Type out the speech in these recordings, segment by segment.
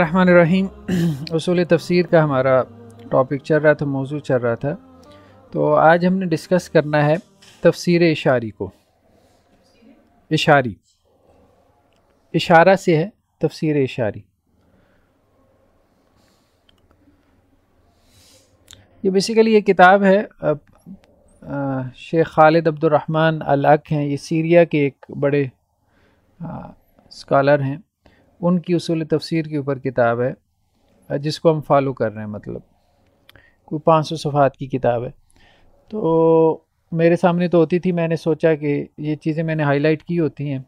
बसमीम उसूल तफसीर का हमारा टॉपिक चल रहा था मौजू चल रहा था तो आज हमने डिस्कस करना है तफसीर इशारी को इशारी इशारा से है तफसीर इशारी ये बेसिकली ये किताब है अब शेख खालिद अब्दुलरहमान अलग हैं ये सीरिया के एक बड़े स्कॉलर हैं उनकी उसूल तफसीर के ऊपर किताब है जिसको हम फॉलो कर रहे हैं मतलब कोई पाँच सौ सफ़ात की किताब है तो मेरे सामने तो होती थी मैंने सोचा कि ये चीज़ें मैंने हाईलाइट की होती हैं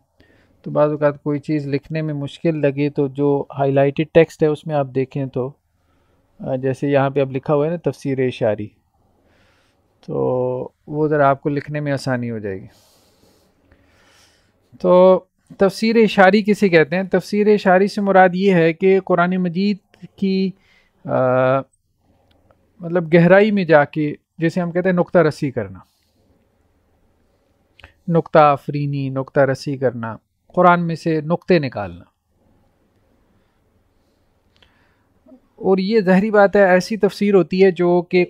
तो बाद अवत कोई चीज़ लिखने में मुश्किल लगे तो जो हाईलाइटेड टेक्स्ट है उसमें आप देखें तो जैसे यहाँ पे अब लिखा हुआ है ना तफसीर इशारी तो वो ज़रा आपको लिखने में आसानी हो जाएगी तो तफसीर इशारी किसे कहते हैं तफसीर इशारी से मुराद ये है कि कुरान मजीद की आ, मतलब गहराई में जाके जैसे हम कहते हैं नुक्ता रसी करना नुक्ता आफरीनी नुक्ता रसी करना कुरान में से नुक्ते निकालना और ये जहरी बात है ऐसी तफसीर होती है जो कि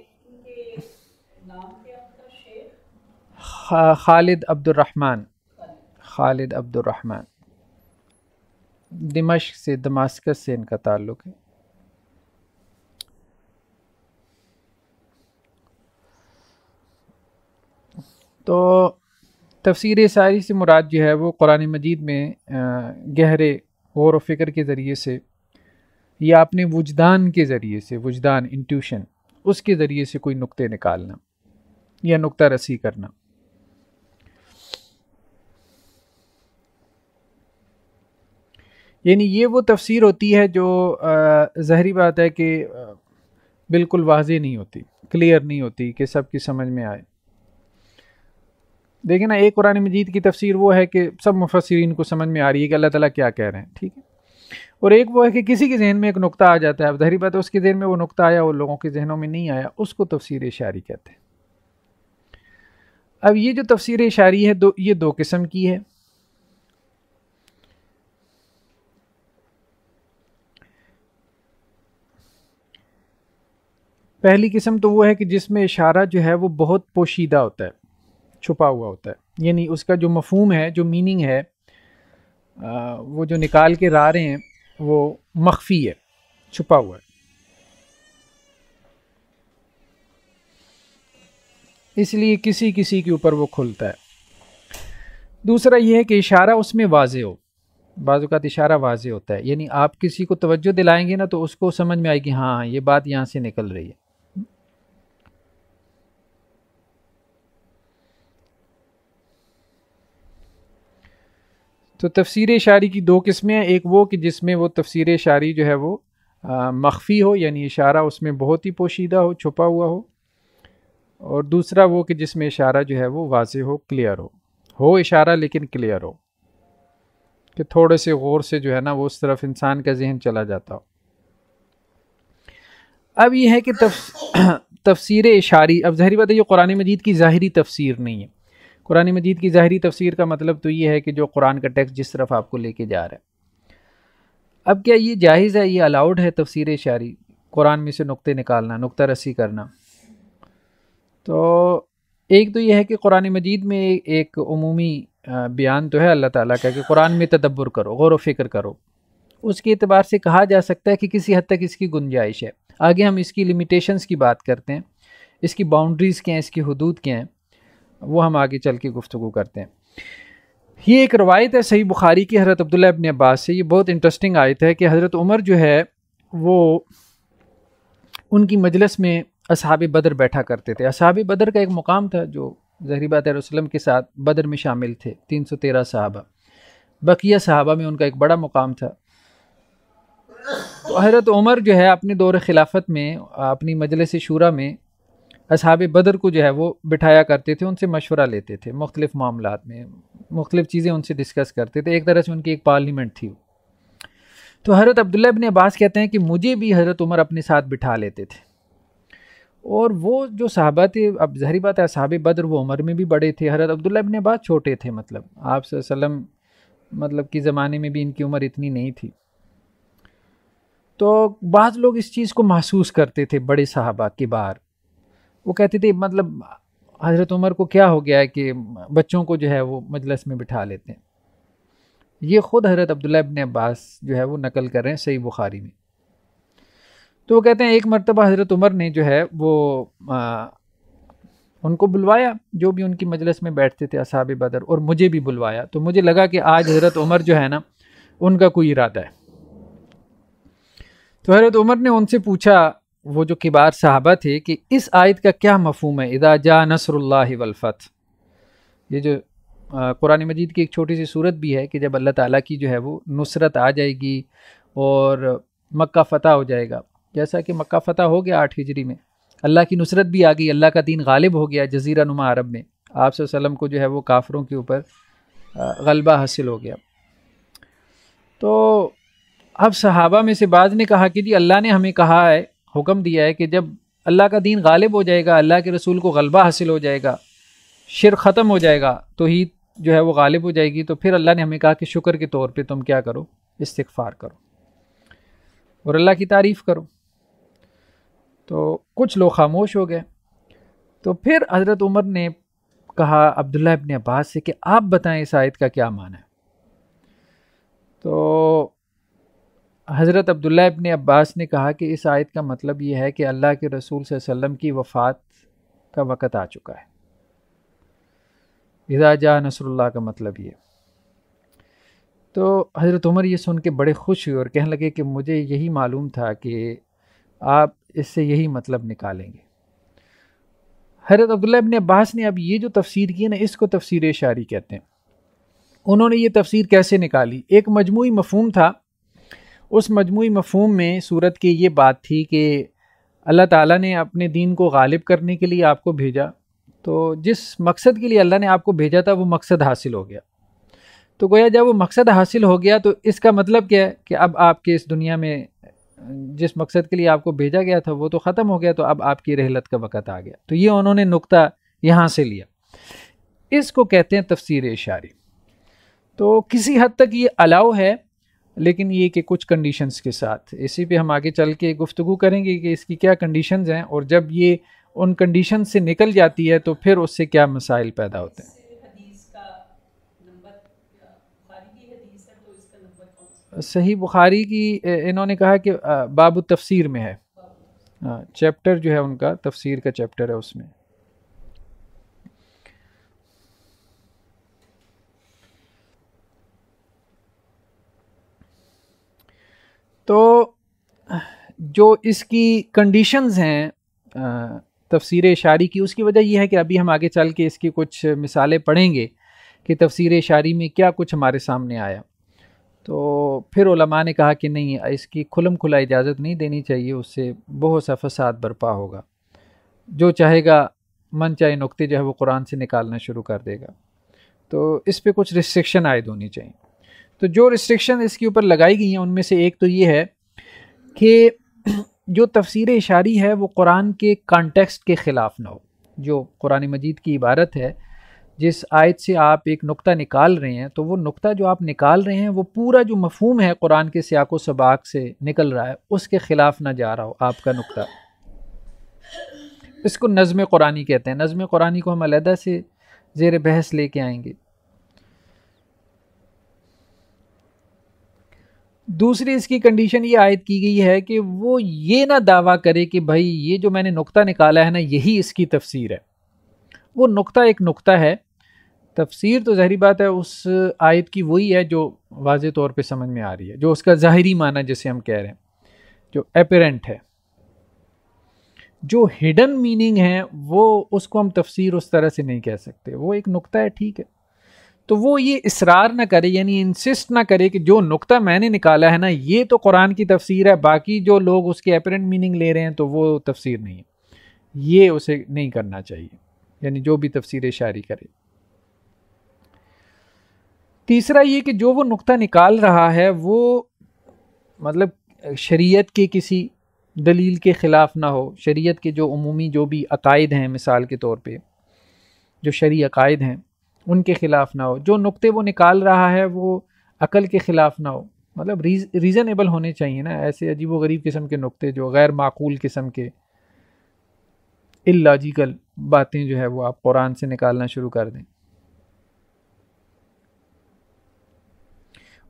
खालिद अब्दुलरहमान खालिद अब्दुलरहमान दिमश्क से दमास्कस से इनका ताल्लुक़ है तो तफसर सारी से मुराद जो है वो कुरान मजीद में गहरे गौर व फिक्र के ज़रिए से या अपने वजदान के ज़रिए से वजदान इंट्यूशन उसके ज़रिए से कोई नुक्ते निकालना या नुक्ता रसी करना यानी ये वो तफसीर होती है जो जहरी बात है कि बिल्कुल वाजी नहीं होती क्लियर नहीं होती कि सब की समझ में आए देखिए ना एक कुरान मजीद की तफसीर वो है कि सब मुफसरीन को समझ में आ रही है कि अल्लाह ताला क्या कह रहे हैं ठीक है और एक वो है कि किसी के जहन में एक नुक्ता आ जाता है अब जहरी बात है उसके जहन में वो नुक्ता आया वो लोगों के जहनों में नहीं आया उसको तफसीर शारी कहते हैं अब ये जो तफसीर शारी है दो ये दो किस्म की है पहली किस्म तो वो है कि जिसमें इशारा जो है वो बहुत पोशीदा होता है छुपा हुआ होता है यानी उसका जो मफहम है जो मीनिंग है वो जो निकाल के रा रहे हैं वो मख्फी है छुपा हुआ है इसलिए किसी किसी के ऊपर वो खुलता है दूसरा ये है कि इशारा उसमें वाज हो बाज़ात इशारा वाज होता है यानी आप किसी को तवज्जो दिलाएंगे ना तो उसको समझ में आएगी हाँ ये बात यहाँ से निकल रही है तो तफसीर शारी की दो किस्में हैं एक वो कि जिसमें वो तफसीर शारी जो है वो मख्फी हो यानी इशारा उसमें बहुत ही पोशीदा हो छुपा हुआ हो और दूसरा वो कि जिसमें इशारा जो है वो वाज हो क्लियर हो हो इशारा लेकिन क्लियर हो कि थोड़े से गौर से जो है ना वो उस तरफ इंसान का जहन चला जाता हो अब यह है कि तफ तफसीर इशारी अब जहरी बात है ये कुरान मजीद की ज़ाहरी तफसीर नहीं है कुरानी मजीद की ज़ाहरी तफसीर का मतलब तो ये है कि जो कुरान का टेक्स्ट जिस तरफ आपको लेके जा रहा है अब क्या ये जायज़ है ये अलाउड है तफसीर शारी कुरान में से नुक्ते निकालना नुक्ता रसी करना तो एक तो ये है कि कुरान मजीद में एक अमूमी बयान तो है अल्लाह ताला का कि कुरान में तदब्बर करो गौर फिक्र करो उसके अतबार से कहा जा सकता है कि किसी हद तक इसकी गुंजाइश है आगे हम इसकी लिमिटेशंस की बात करते हैं इसकी बाउंड्रीज़ क्या हैं इसकी हदूद क्या हैं वो हम आगे चल के गुफ्तु करते हैं ये एक रवायत है सही बुखारी की हज़रत अब्दुल्ला इबन अब्बास से ये बहुत इंटरेस्टिंग आयत है कि हज़रत उमर जो है वो उनकी मजलस में असहाब बदर बैठा करते थे असहाब बदर का एक मुकाम था जो जहरीबा तरसलम के साथ बदर में शामिल थे तीन सौ तेरह साहबा बकिया साहबा में उनका एक बड़ा मुकाम था तो हजरत उमर जो है अपने दौर खिलाफत में अपनी मजलस शूरा में अब बदर को जो है वो बिठाया करते थे उनसे मशवरा लेते थे मुख्तलिफ मामला में मुख्तलिफ चीज़ें उनसे डिस्कस करते थे एक तरह से उनकी एक पार्लीमेंट थी तो हज़रत अब्दुल्ला बिन अब्बास कहते हैं कि मुझे भी हज़रत उमर अपने साथ बिठा लेते थे और वो जो साहबा थे अब जहरी बात है साहब बदर वो उम्र में भी बड़े थे हरत अब्दुल्ला बिन अब्बास छोटे थे मतलब आप मतलब कि ज़माने में भी इनकी उम्र इतनी नहीं थी तो बाद लोग इस चीज़ को महसूस करते थे बड़े साहबा के बार वो कहती थी मतलब हज़रत उमर को क्या हो गया है कि बच्चों को जो है वो मजलस में बिठा लेते हैं ये ख़ुद हज़रत अब्दुल्ला इबन अब्बास जो है वो नकल कर रहे हैं सही बुखारी में तो वो कहते हैं एक मरतबा हज़रत उमर ने जो है वो आ, उनको बुलवाया जो भी उनकी मजलिस में बैठते थे असाब बदर और मुझे भी बुलवाया तो मुझे लगा कि आज हज़रत उमर जो है ना उनका कोई इरादा है तो हज़रत उमर ने उनसे पूछा वो जो किबार साहबा थे कि इस आयत का क्या मफहम है इदा जा नसरुल्ला वलफ़त ये जो कुरान मजीद की एक छोटी सी सूरत भी है कि जब अल्लाह ताला की जो है वो नुसरत आ जाएगी और मक्का फ़तह हो जाएगा जैसा कि मक्का फ़तह हो गया आठ हिजरी में अल्लाह की नुसरत भी आ गई अल्लाह का दीन गालिब हो गया जजीरा नुमा अरब में आप वसम को जो है वो काफ़रों के ऊपर गलबा हासिल हो गया तो अब सहाबा में से बाज ने कहा कि जी अल्लाह ने हमें कहा है हुक्म दिया है कि जब अल्लाह का दीन गालिब हो जाएगा अल्लाह के रसूल को गलबा हासिल हो जाएगा शिर ख़त्म हो जाएगा तो ही जो है वो गालिब हो जाएगी तो फिर अल्लाह ने हमें कहा कि शुक्र के तौर पे तुम क्या करो इस्तफ़ार करो और अल्लाह की तारीफ़ करो तो कुछ लोग खामोश हो गए तो फिर हज़रत उमर ने कहा अब्दुल्ला इबन अब्बास से कि आप बताएं इस आयत का क्या मान है तो हज़रत अब्दुल्ल इबन अब्बास ने कहा कि इस आयत का मतलब ये है कि अल्लाह के रसूल से वसम की वफ़ात का वक़्त आ चुका है इदा जा नसरुल्ला का मतलब ये तो हज़रत उमर ये सुन के बड़े खुश हुए और कहने लगे कि मुझे यही मालूम था कि आप इससे यही मतलब निकालेंगे हज़रत अब्दुल्ला इबन अब्बास ने अब ये जो तफसीर की है ना इसको तफसीर शारी कहते हैं उन्होंने ये तफसीर कैसे निकाली एक मजमू मफहम था उस मजमू मफहम में सूरत की ये बात थी कि अल्लाह ताला ने अपने दीन को गालिब करने के लिए आपको भेजा तो जिस मकसद के लिए अल्लाह ने आपको भेजा था वो मकसद हासिल हो गया तो गोया जब वो मकसद हासिल हो गया तो इसका मतलब क्या है कि अब आपके इस दुनिया में जिस मकसद के लिए आपको भेजा गया था वो तो ख़त्म हो गया तो अब आपकी रहलत का वक़्त आ गया तो ये उन्होंने नुकता यहाँ से लिया इसको कहते हैं तफसर इशारी तो किसी हद तक ये अलाउ है लेकिन ये कि कुछ कंडीशंस के साथ इसी पे हम आगे चल के गुफ्तु करेंगे कि इसकी क्या कंडीशंस हैं और जब ये उन कंडीशन से निकल जाती है तो फिर उससे क्या मसाइल पैदा होते हैं तो सही बुखारी की इन्होंने कहा कि बाबू तफसीर में है हाँ, चैप्टर जो है उनका तफसीर का चैप्टर है उसमें तो जो इसकी कंडीशंस हैं तफसीर शारी की उसकी वजह यह है कि अभी हम आगे चल के इसकी कुछ मिसालें पढ़ेंगे कि तफसीर शारी में क्या कुछ हमारे सामने आया तो फिर उलमा ने कहा कि नहीं इसकी खुलम खुला इजाज़त नहीं देनी चाहिए उससे बहुत सा फसाद बरपा होगा जो चाहेगा मन चाहे नुकते जो है वो कुरान से निकालना शुरू कर देगा तो इस पर कुछ रिस्ट्रिक्शन आयद होनी चाहिए तो जो रिस्ट्रिक्शन इसके ऊपर लगाई गई हैं उनमें से एक तो ये है कि जो तफसीर इशारी है वो कुरान के कॉन्टेक्स्ट के ख़िलाफ़ ना हो जो कुरान मजीद की इबारत है जिस आयत से आप एक नुक्ता निकाल रहे हैं तो वो नुक्ता जो आप निकाल रहे हैं वो पूरा जो मफहम है कुरान के स्याको सबाक से निकल रहा है उसके ख़िलाफ़ ना जा रहा हो आपका नुक्ता इसको नज़म कुरानी कहते हैं नज़म कुरानी को हम अलहदा से ज़ेर बहस लेके आएंगे दूसरी इसकी कंडीशन ये आयद की गई है कि वो ये ना दावा करे कि भाई ये जो मैंने नुक्ता निकाला है ना यही इसकी तफसीर है वो नुक्ता एक नुक्ता है तफसीर तो जहरी बात है उस आयत की वही है जो वाज तौर पे समझ में आ रही है जो उसका ज़ाहरी माना जिसे हम कह रहे हैं जो एपेरेंट है जो हिडन मीनिंग है वो उसको हम तफसीर उस तरह से नहीं कह सकते वो एक नुक्ता है ठीक है तो वो ये इसरार ना करे यानी इंसिस्ट ना करे कि जो नुक्ता मैंने निकाला है ना ये तो कुरान की तफसीर है बाकी जो लोग उसके अपेरेंट मीनिंग ले रहे हैं तो वो तफसीर नहीं है ये उसे नहीं करना चाहिए यानी जो भी तफसीर शारी करे तीसरा ये कि जो वो नुक्ता निकाल रहा है वो मतलब शरीयत के किसी दलील के ख़िलाफ़ ना हो शरीयत के जो अमूमी जो भी अकायद हैं मिसाल के तौर पे जो शरी अकायद हैं उनके ख़िलाफ़ ना हो जो नुक्ते वो निकाल रहा है वो अकल के ख़िलाफ़ ना हो मतलब रीज रीज़नेबल होने चाहिए ना ऐसे अजीब व गरीब किस्म के नुक्ते जो गैर माकूल किस्म के इलाजिकल बातें जो है वो आप कुरान से निकालना शुरू कर दें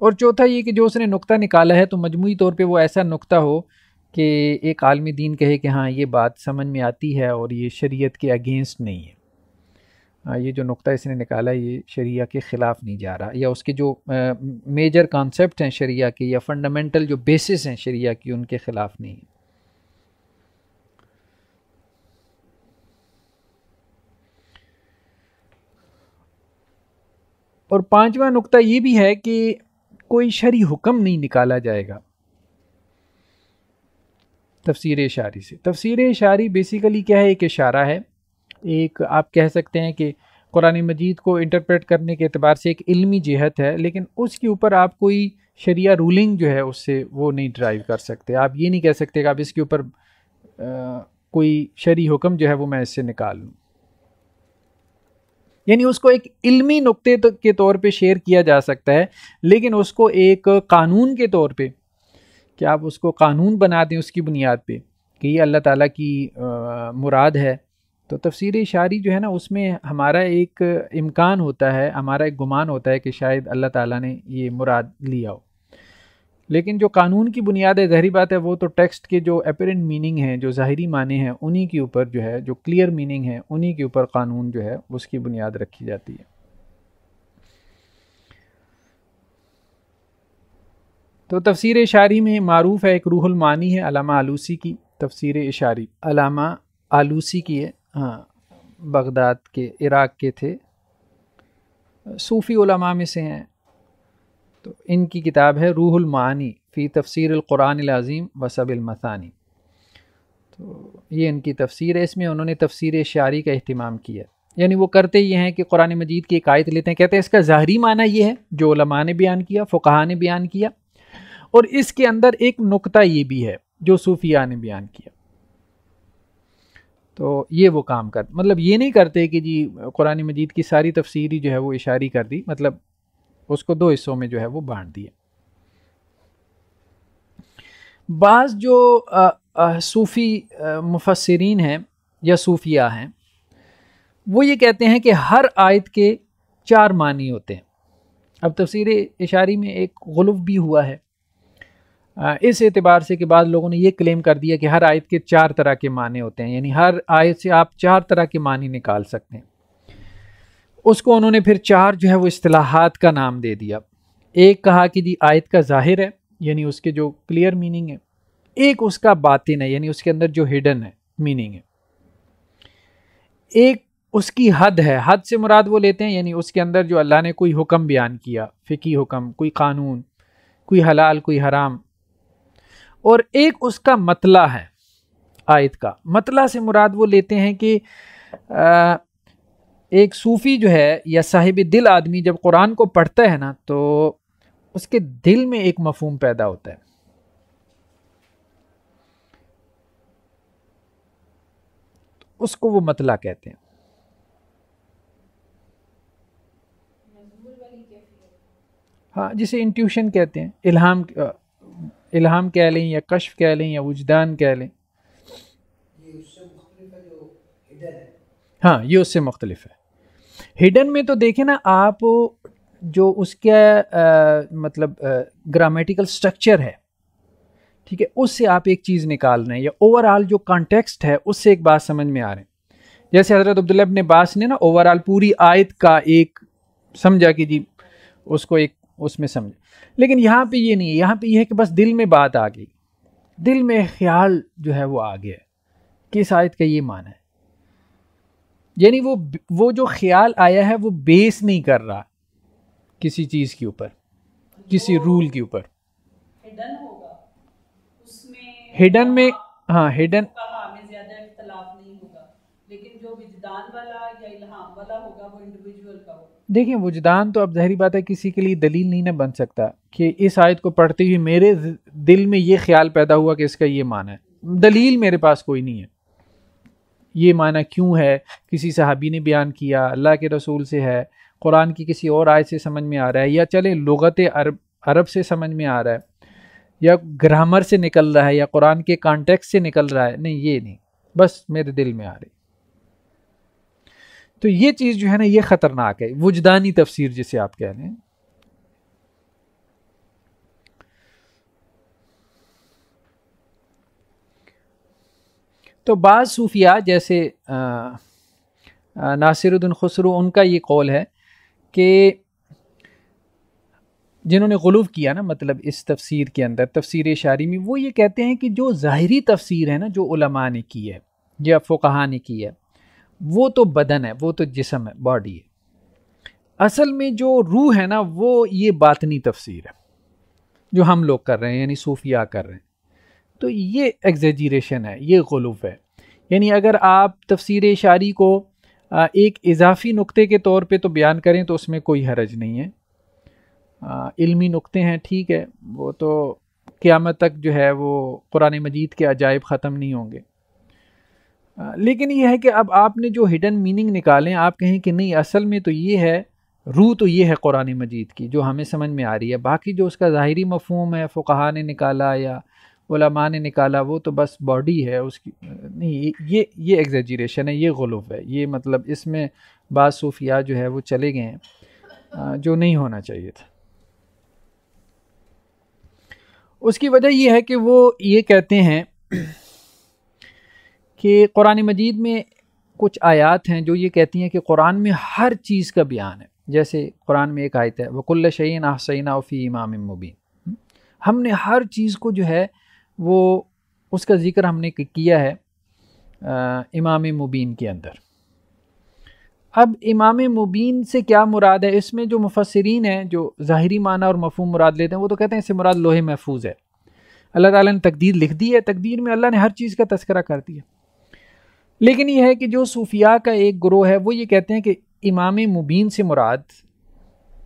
और चौथा ये कि जो उसने नुक्ता निकाला है तो मजमू तौर पे वो ऐसा नुक्ता हो कि एक आलमी दीन कहे कि हाँ ये बात समझ में आती है और ये शरीयत के अगेंस्ट नहीं है ये जो नुक्ता इसने निकाला ये शरिया के ख़िलाफ़ नहीं जा रहा या उसके जो मेजर कॉन्सेप्ट हैं शरिया के या फंडामेंटल जो बेसिस हैं शरिया की उनके ख़िलाफ़ नहीं है और पांचवा नुक्ता ये भी है कि कोई शरी हुक्म नहीं निकाला जाएगा तफसीर शारी से तफसीर शारी बेसिकली क्या है एक इशारा है एक आप कह सकते हैं कि कुरानी मजीद को इंटरप्रेट करने के अतबार से एक इल्मी जहत है लेकिन उसके ऊपर आप कोई शरिया रूलिंग जो है उससे वो नहीं ड्राइव कर सकते आप ये नहीं कह सकते कि आप इसके ऊपर कोई शरी हुक्म जो है वो मैं इससे निकाल लूँ यानी उसको एक इल्मी नुक्ते तो के तौर पे शेयर किया जा सकता है लेकिन उसको एक कानून के तौर पे कि आप उसको कानून बना दें उसकी बुनियाद पे कि ये अल्लाह ताला की आ, मुराद है तो तफसीर इशारी जो है ना उसमें हमारा एक इम्कान होता है हमारा एक गुमान होता है कि शायद अल्लाह ताला ने ये मुराद लिया हो लेकिन जो कानून की बुनियाद है जहरी बात है वो तो टेक्स्ट के जो अपेरेंट मीनिंग हैं जो ज़ाहरी माने हैं उन्हीं के ऊपर जो है जो क्लियर मीनिंग है उन्हीं के ऊपर कानून जो है उसकी बुनियाद रखी जाती है तो तफसीर इशारी में मरूफ़ है एक रूहुल मानी है अलामा आलूसी की तफसीर इशारी अलामा आलूसी की है हाँ, बगदाद के इराक़ के थे सूफ़ी उलमा में से हैं तो इनकी किताब है रूहुल मानी फ़ी तफसर क़ुरान अज़ीम वसबिलमसानी तो ये इनकी तफसीर है इसमें उन्होंने तफसीर शारी का अहतमाम किया यानी वो करते ये हैं कि कुरान मजीद की एकायत लेते हैं कहते हैं इसका ज़ाहरी माना ये है जो लमा ने बयान किया फ़ुकाहा ने बयान किया और इसके अंदर एक नुकता ये भी है जो सूफिया ने बयान किया तो ये वो काम कर मतलब ये नहीं करते कि जी कुरानी मजीद की सारी तफसीरी जो है वो इशारी कर दी मतलब उसको दो हिस्सों में जो है वो बांट दिया बाज़ जो आ, आ, सूफ़ी मुफसरीन हैं या सूफिया हैं वो ये कहते हैं कि हर आयत के चार मानी होते हैं अब तफसीर इशारी में एक गुलफ भी हुआ है इस एतबार से कि बाद लोगों ने यह क्लेम कर दिया कि हर आयत के चार तरह के माने होते हैं यानी हर आयत से आप चार तरह के मानी निकाल सकते हैं उसको उन्होंने फिर चार जो है वो असलाहत का नाम दे दिया एक कहा कि जी आयत का ज़ाहिर है यानी उसके जो क्लियर मीनिंग है एक उसका बातिन है यानी उसके अंदर जो हिडन है मीनिंग है एक उसकी हद है हद से मुराद वो लेते हैं यानी उसके अंदर जो अल्लाह ने कोई हुक्म बयान किया फ़िकी हुक्म कोई कानून कोई हलाल कोई हराम और एक उसका मतला है आयत का मतला से मुराद वो लेते हैं कि आ, एक सूफ़ी जो है या साहिब दिल आदमी जब कुरान को पढ़ता है ना तो उसके दिल में एक मफहम पैदा होता है उसको वो मतला कहते हैं हाँ जिसे इंट्यूशन कहते हैं इल्हाम इल्हाम कह लें या कश्फ कह लें या वजदान कह लें हाँ ये उससे मुख्तलिफ है हिडन में तो देखें ना आप जो आ, मतलब ग्रामेटिकल स्ट्रक्चर है ठीक है उससे आप एक चीज़ निकाल रहे हैं या ओवरऑल जो कॉन्टेक्स्ट है उससे एक बात समझ में आ रहे हैं जैसे हज़रत अब्दुल्ला इब्ने बास ने ना ओवरऑल पूरी आयत का एक समझा कि जी उसको एक उसमें समझा लेकिन यहाँ पे ये नहीं है यहाँ पे ये यह है कि बस दिल में बात आ गई दिल में ख्याल जो है वो आ गया कि इस आयत का ये माना है यानी वो वो जो ख्याल आया है वो बेस नहीं कर रहा किसी चीज़ के ऊपर किसी रूल के ऊपर हिडन में हाँ हिडन लेकिन जो विजदान वाला या इल्हाम वाला होगा वो इंडिविजुअल का होगा देखिए वजदान तो अब जहरी बात है किसी के लिए दलील नहीं ना बन सकता कि इस आयत को पढ़ते हुए मेरे दिल में ये ख्याल पैदा हुआ कि इसका ये माना है दलील मेरे पास कोई नहीं है ये माना क्यों है किसी सहाबी ने बयान किया अल्लाह के रसूल से है कुरान की किसी और आयत से समझ में आ रहा है या चले लगत अरब अरब से समझ में आ रहा है या ग्रामर से निकल रहा है या कुरान के कॉन्टेक्स्ट से निकल रहा है नहीं ये नहीं बस मेरे दिल में आ रही तो ये चीज़ जो है ना ये ख़तरनाक है वजदानी तफसीर जिसे आप कह रहे हैं तो बाज़ सूफिया जैसे नासिरुद्दीन खसरू उनका ये कौल है कि जिन्होंने गलूब किया ना मतलब इस तफसीर के अंदर तफसीर शारी में वो ये कहते हैं कि जो ज़ाहरी तफसीर है ना जो उलमा ने की है या फ़ुकहा ने की है वो तो बदन है वो तो जिसम है बॉडी है असल में जो रूह है ना वो ये बातनी तफसीर है जो हम लोग कर रहे हैं यानी सूफिया कर रहे हैं तो ये एग्जेजरेशन है ये गलूफ है यानी अगर आप तफसर शारी को एक इजाफी नुक्ते के तौर पे तो बयान करें तो उसमें कोई हरज नहीं है आ, इल्मी नुक्ते हैं ठीक है वो तो क़्यामत तक जो है वो कुरान मजीद के अजायब ख़त्म नहीं होंगे लेकिन यह है कि अब आपने जो हिडन मीनिंग निकालें आप कहें कि नहीं असल में तो ये है रूह तो ये है कुरान मजीद की जो हमें समझ में आ रही है बाकी जो उसका ज़ाहरी मफहम है फ़ुकाहा ने निकाला या उलमा ने निकाला वो तो बस बॉडी है उसकी नहीं ये ये एग्जेजरेशन है ये गलूफ है ये मतलब इसमें बाद सूफिया जो है वो चले गए हैं जो नहीं होना चाहिए था उसकी वजह यह है कि वो ये कहते हैं कि कुरान मजीद में कुछ आयात हैं जो ये कहती हैं कि कुरान में हर चीज़ का बयान है जैसे कुरान में एक आयत है वक़ुल शैन आसैना फ़ी इमाम मुबी हमने हर चीज़ को जो है वो उसका ज़िक्र हमने किया है आ, इमाम मुबीन के अंदर अब इमाम मुबीन से क्या मुराद है इसमें जो मुफसरीन हैं जो ज़ाहरी माना और मफहम मुराद लेते हैं वो तो कहते हैं इससे मुराद लोहे महफूज है अल्लाह ताला ने तकदीर लिख दी है तकदीर में अल्लाह ने हर चीज़ का तस्करा कर दिया लेकिन यह है कि जो सूफिया का एक ग्रोह है वो ये कहते हैं कि इमाम मुबीन से मुराद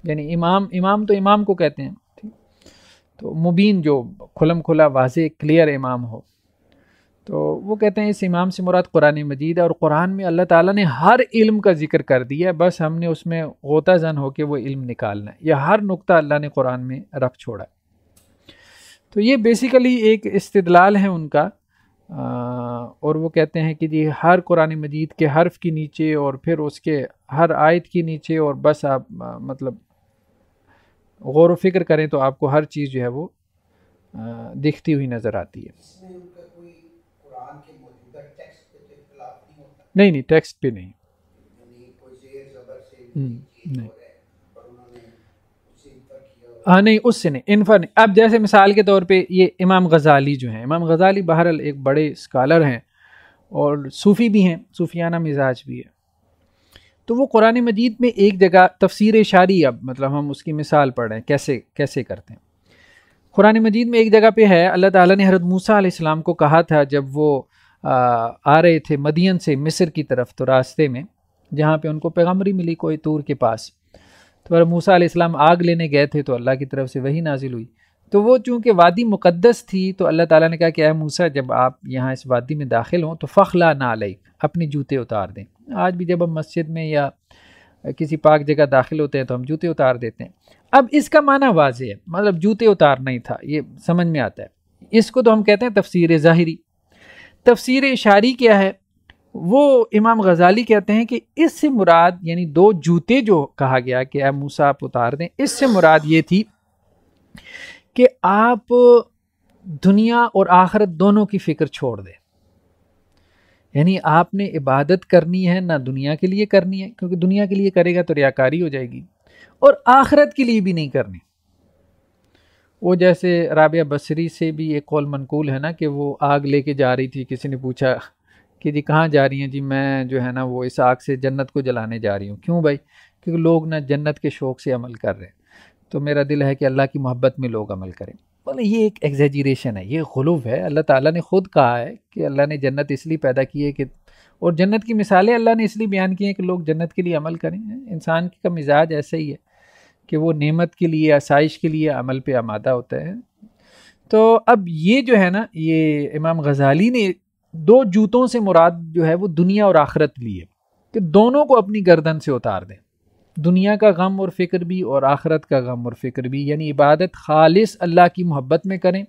यानी इमाम इमाम तो इमाम को कहते हैं तो मुबीन जो खुलम खुला वाज क्लियर इमाम हो तो वो कहते हैं इस इमाम से मुराद कुरान मजीद है और कुरान में अल्लाह ताला ने हर इल्म का जिक्र कर दिया है बस हमने उसमें गोता जन हो के वो इल्म निकालना है या हर नुक्ता अल्लाह ने कुरान में रख छोड़ा तो ये बेसिकली एक इस्तदलाल है उनका और वो कहते हैं कि जी हर कुरान मजीद के हर्फ के नीचे और फिर उसके हर आयत के नीचे और बस आप मतलब गौर व फिक्र करें तो आपको हर चीज़ जो है वो दिखती हुई नज़र आती है तो नहीं नहीं टेक्स्ट पे नहीं हम्म, नहीं आ, हाँ, नहीं उससे नहीं इनफर नहीं अब जैसे मिसाल के तौर पे ये इमाम गज़ाली जो हैं इमाम गज़ाली बहरहाल एक बड़े स्कॉलर हैं और सूफ़ी भी हैं सूफियाना मिजाज भी है तो वो कुरान मजीद में एक जगह तफसीर शारी अब मतलब हम उसकी मिसाल पढ़ रहे हैं कैसे कैसे करते हैं कुरान मजीद में एक जगह पे है अल्लाह ताला ने हरत मूसा आसमाम को कहा था जब वो आ, आ रहे थे मदियन से मिस्र की तरफ तो रास्ते में जहाँ पे उनको पैगम्बरी मिली कोई तूर के पास तो अगर मूसा आसमाम आग लेने गए थे तो अल्लाह की तरफ से वही नाजिल हुई तो वो चूँकि वादी मुकद्दस थी तो अल्लाह ताला ने कहा कि अः मूसा जब आप यहाँ इस वादी में दाखिल हों तो फ़खला ना लई अपने जूते उतार दें आज भी जब हम मस्जिद में या किसी पाक जगह दाखिल होते हैं तो हम जूते उतार देते हैं अब इसका माना वाज है मतलब जूते उतारना ही था ये समझ में आता है इसको तो हम कहते हैं तफसीर ज़ाहरी तफसीर इशारी क्या है वो इमाम गज़ाली कहते हैं कि इससे मुराद यानी दो जूते जो कहा गया कि अब मूसा आप उतार दें इससे मुराद ये थी कि आप दुनिया और आखरत दोनों की फ़िक्र छोड़ दें यानी आपने इबादत करनी है ना दुनिया के लिए करनी है क्योंकि दुनिया के लिए करेगा तो रियाकारी हो जाएगी और आखरत के लिए भी नहीं करनी वो जैसे राबिया बसरी से भी एक कौल मनकूल है ना कि वो आग लेके जा रही थी किसी ने पूछा कि जी कहाँ जा रही हैं जी मैं जो है ना वो इस आग से जन्नत को जलाने जा रही हूँ क्यों भाई क्योंकि लोग ना जन्नत के शौक़ से अमल कर रहे हैं तो मेरा दिल है कि अल्लाह की मोहब्बत में लोग अमल करें बोले ये एक एग्जेजरेशन है ये गलूब है अल्लाह ताला ने ख़ुद कहा है कि अल्लाह ने जन्नत इसलिए पैदा की है कि और जन्नत की मिसालें अल्लाह ने इसलिए बयान की हैं कि लोग जन्नत के लिए अमल करें इंसान का मिजाज ऐसा ही है कि वो नेमत के लिए आसाइश के लिए अमल पे आमादा होता है तो अब ये जो है ना ये इमाम गजाली ने दो जूतों से मुराद जो है वो दुनिया और आखरत लिए कि दोनों को अपनी गर्दन से उतार दें दुनिया का गम और फ़िक्र भी और आखरत का गम और फ़िक्र भी यानी इबादत खालिस अल्लाह की मोहब्बत में करें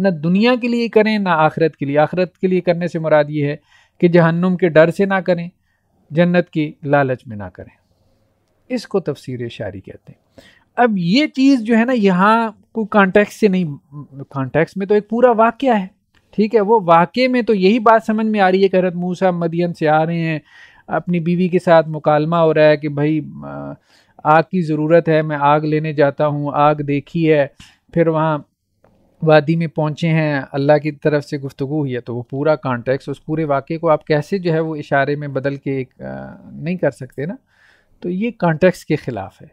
ना दुनिया के लिए करें ना आखरत के लिए आखरत के लिए करने से मुराद ये है कि जहन्नुम के डर से ना करें जन्नत की लालच में ना करें इसको तफसीर शारी कहते हैं अब ये चीज़ जो है ना यहाँ को कॉन्टेक्स्ट से नहीं कॉन्टेक्स्ट में तो एक पूरा वाक़ है ठीक है वो वाक़े में तो यही बात समझ में आ रही है कि हरत मूसा मदियन से आ रहे हैं अपनी बीवी के साथ मुकालमा हो रहा है कि भाई आग की ज़रूरत है मैं आग लेने जाता हूँ आग देखी है फिर वहाँ वादी में पहुँचे हैं अल्लाह की तरफ से गुफ्तु हुई है तो वो पूरा कॉन्टेक्स उस पूरे वाक़े को आप कैसे जो है वो इशारे में बदल के एक नहीं कर सकते ना तो ये कॉन्टेक्स के ख़िलाफ़ है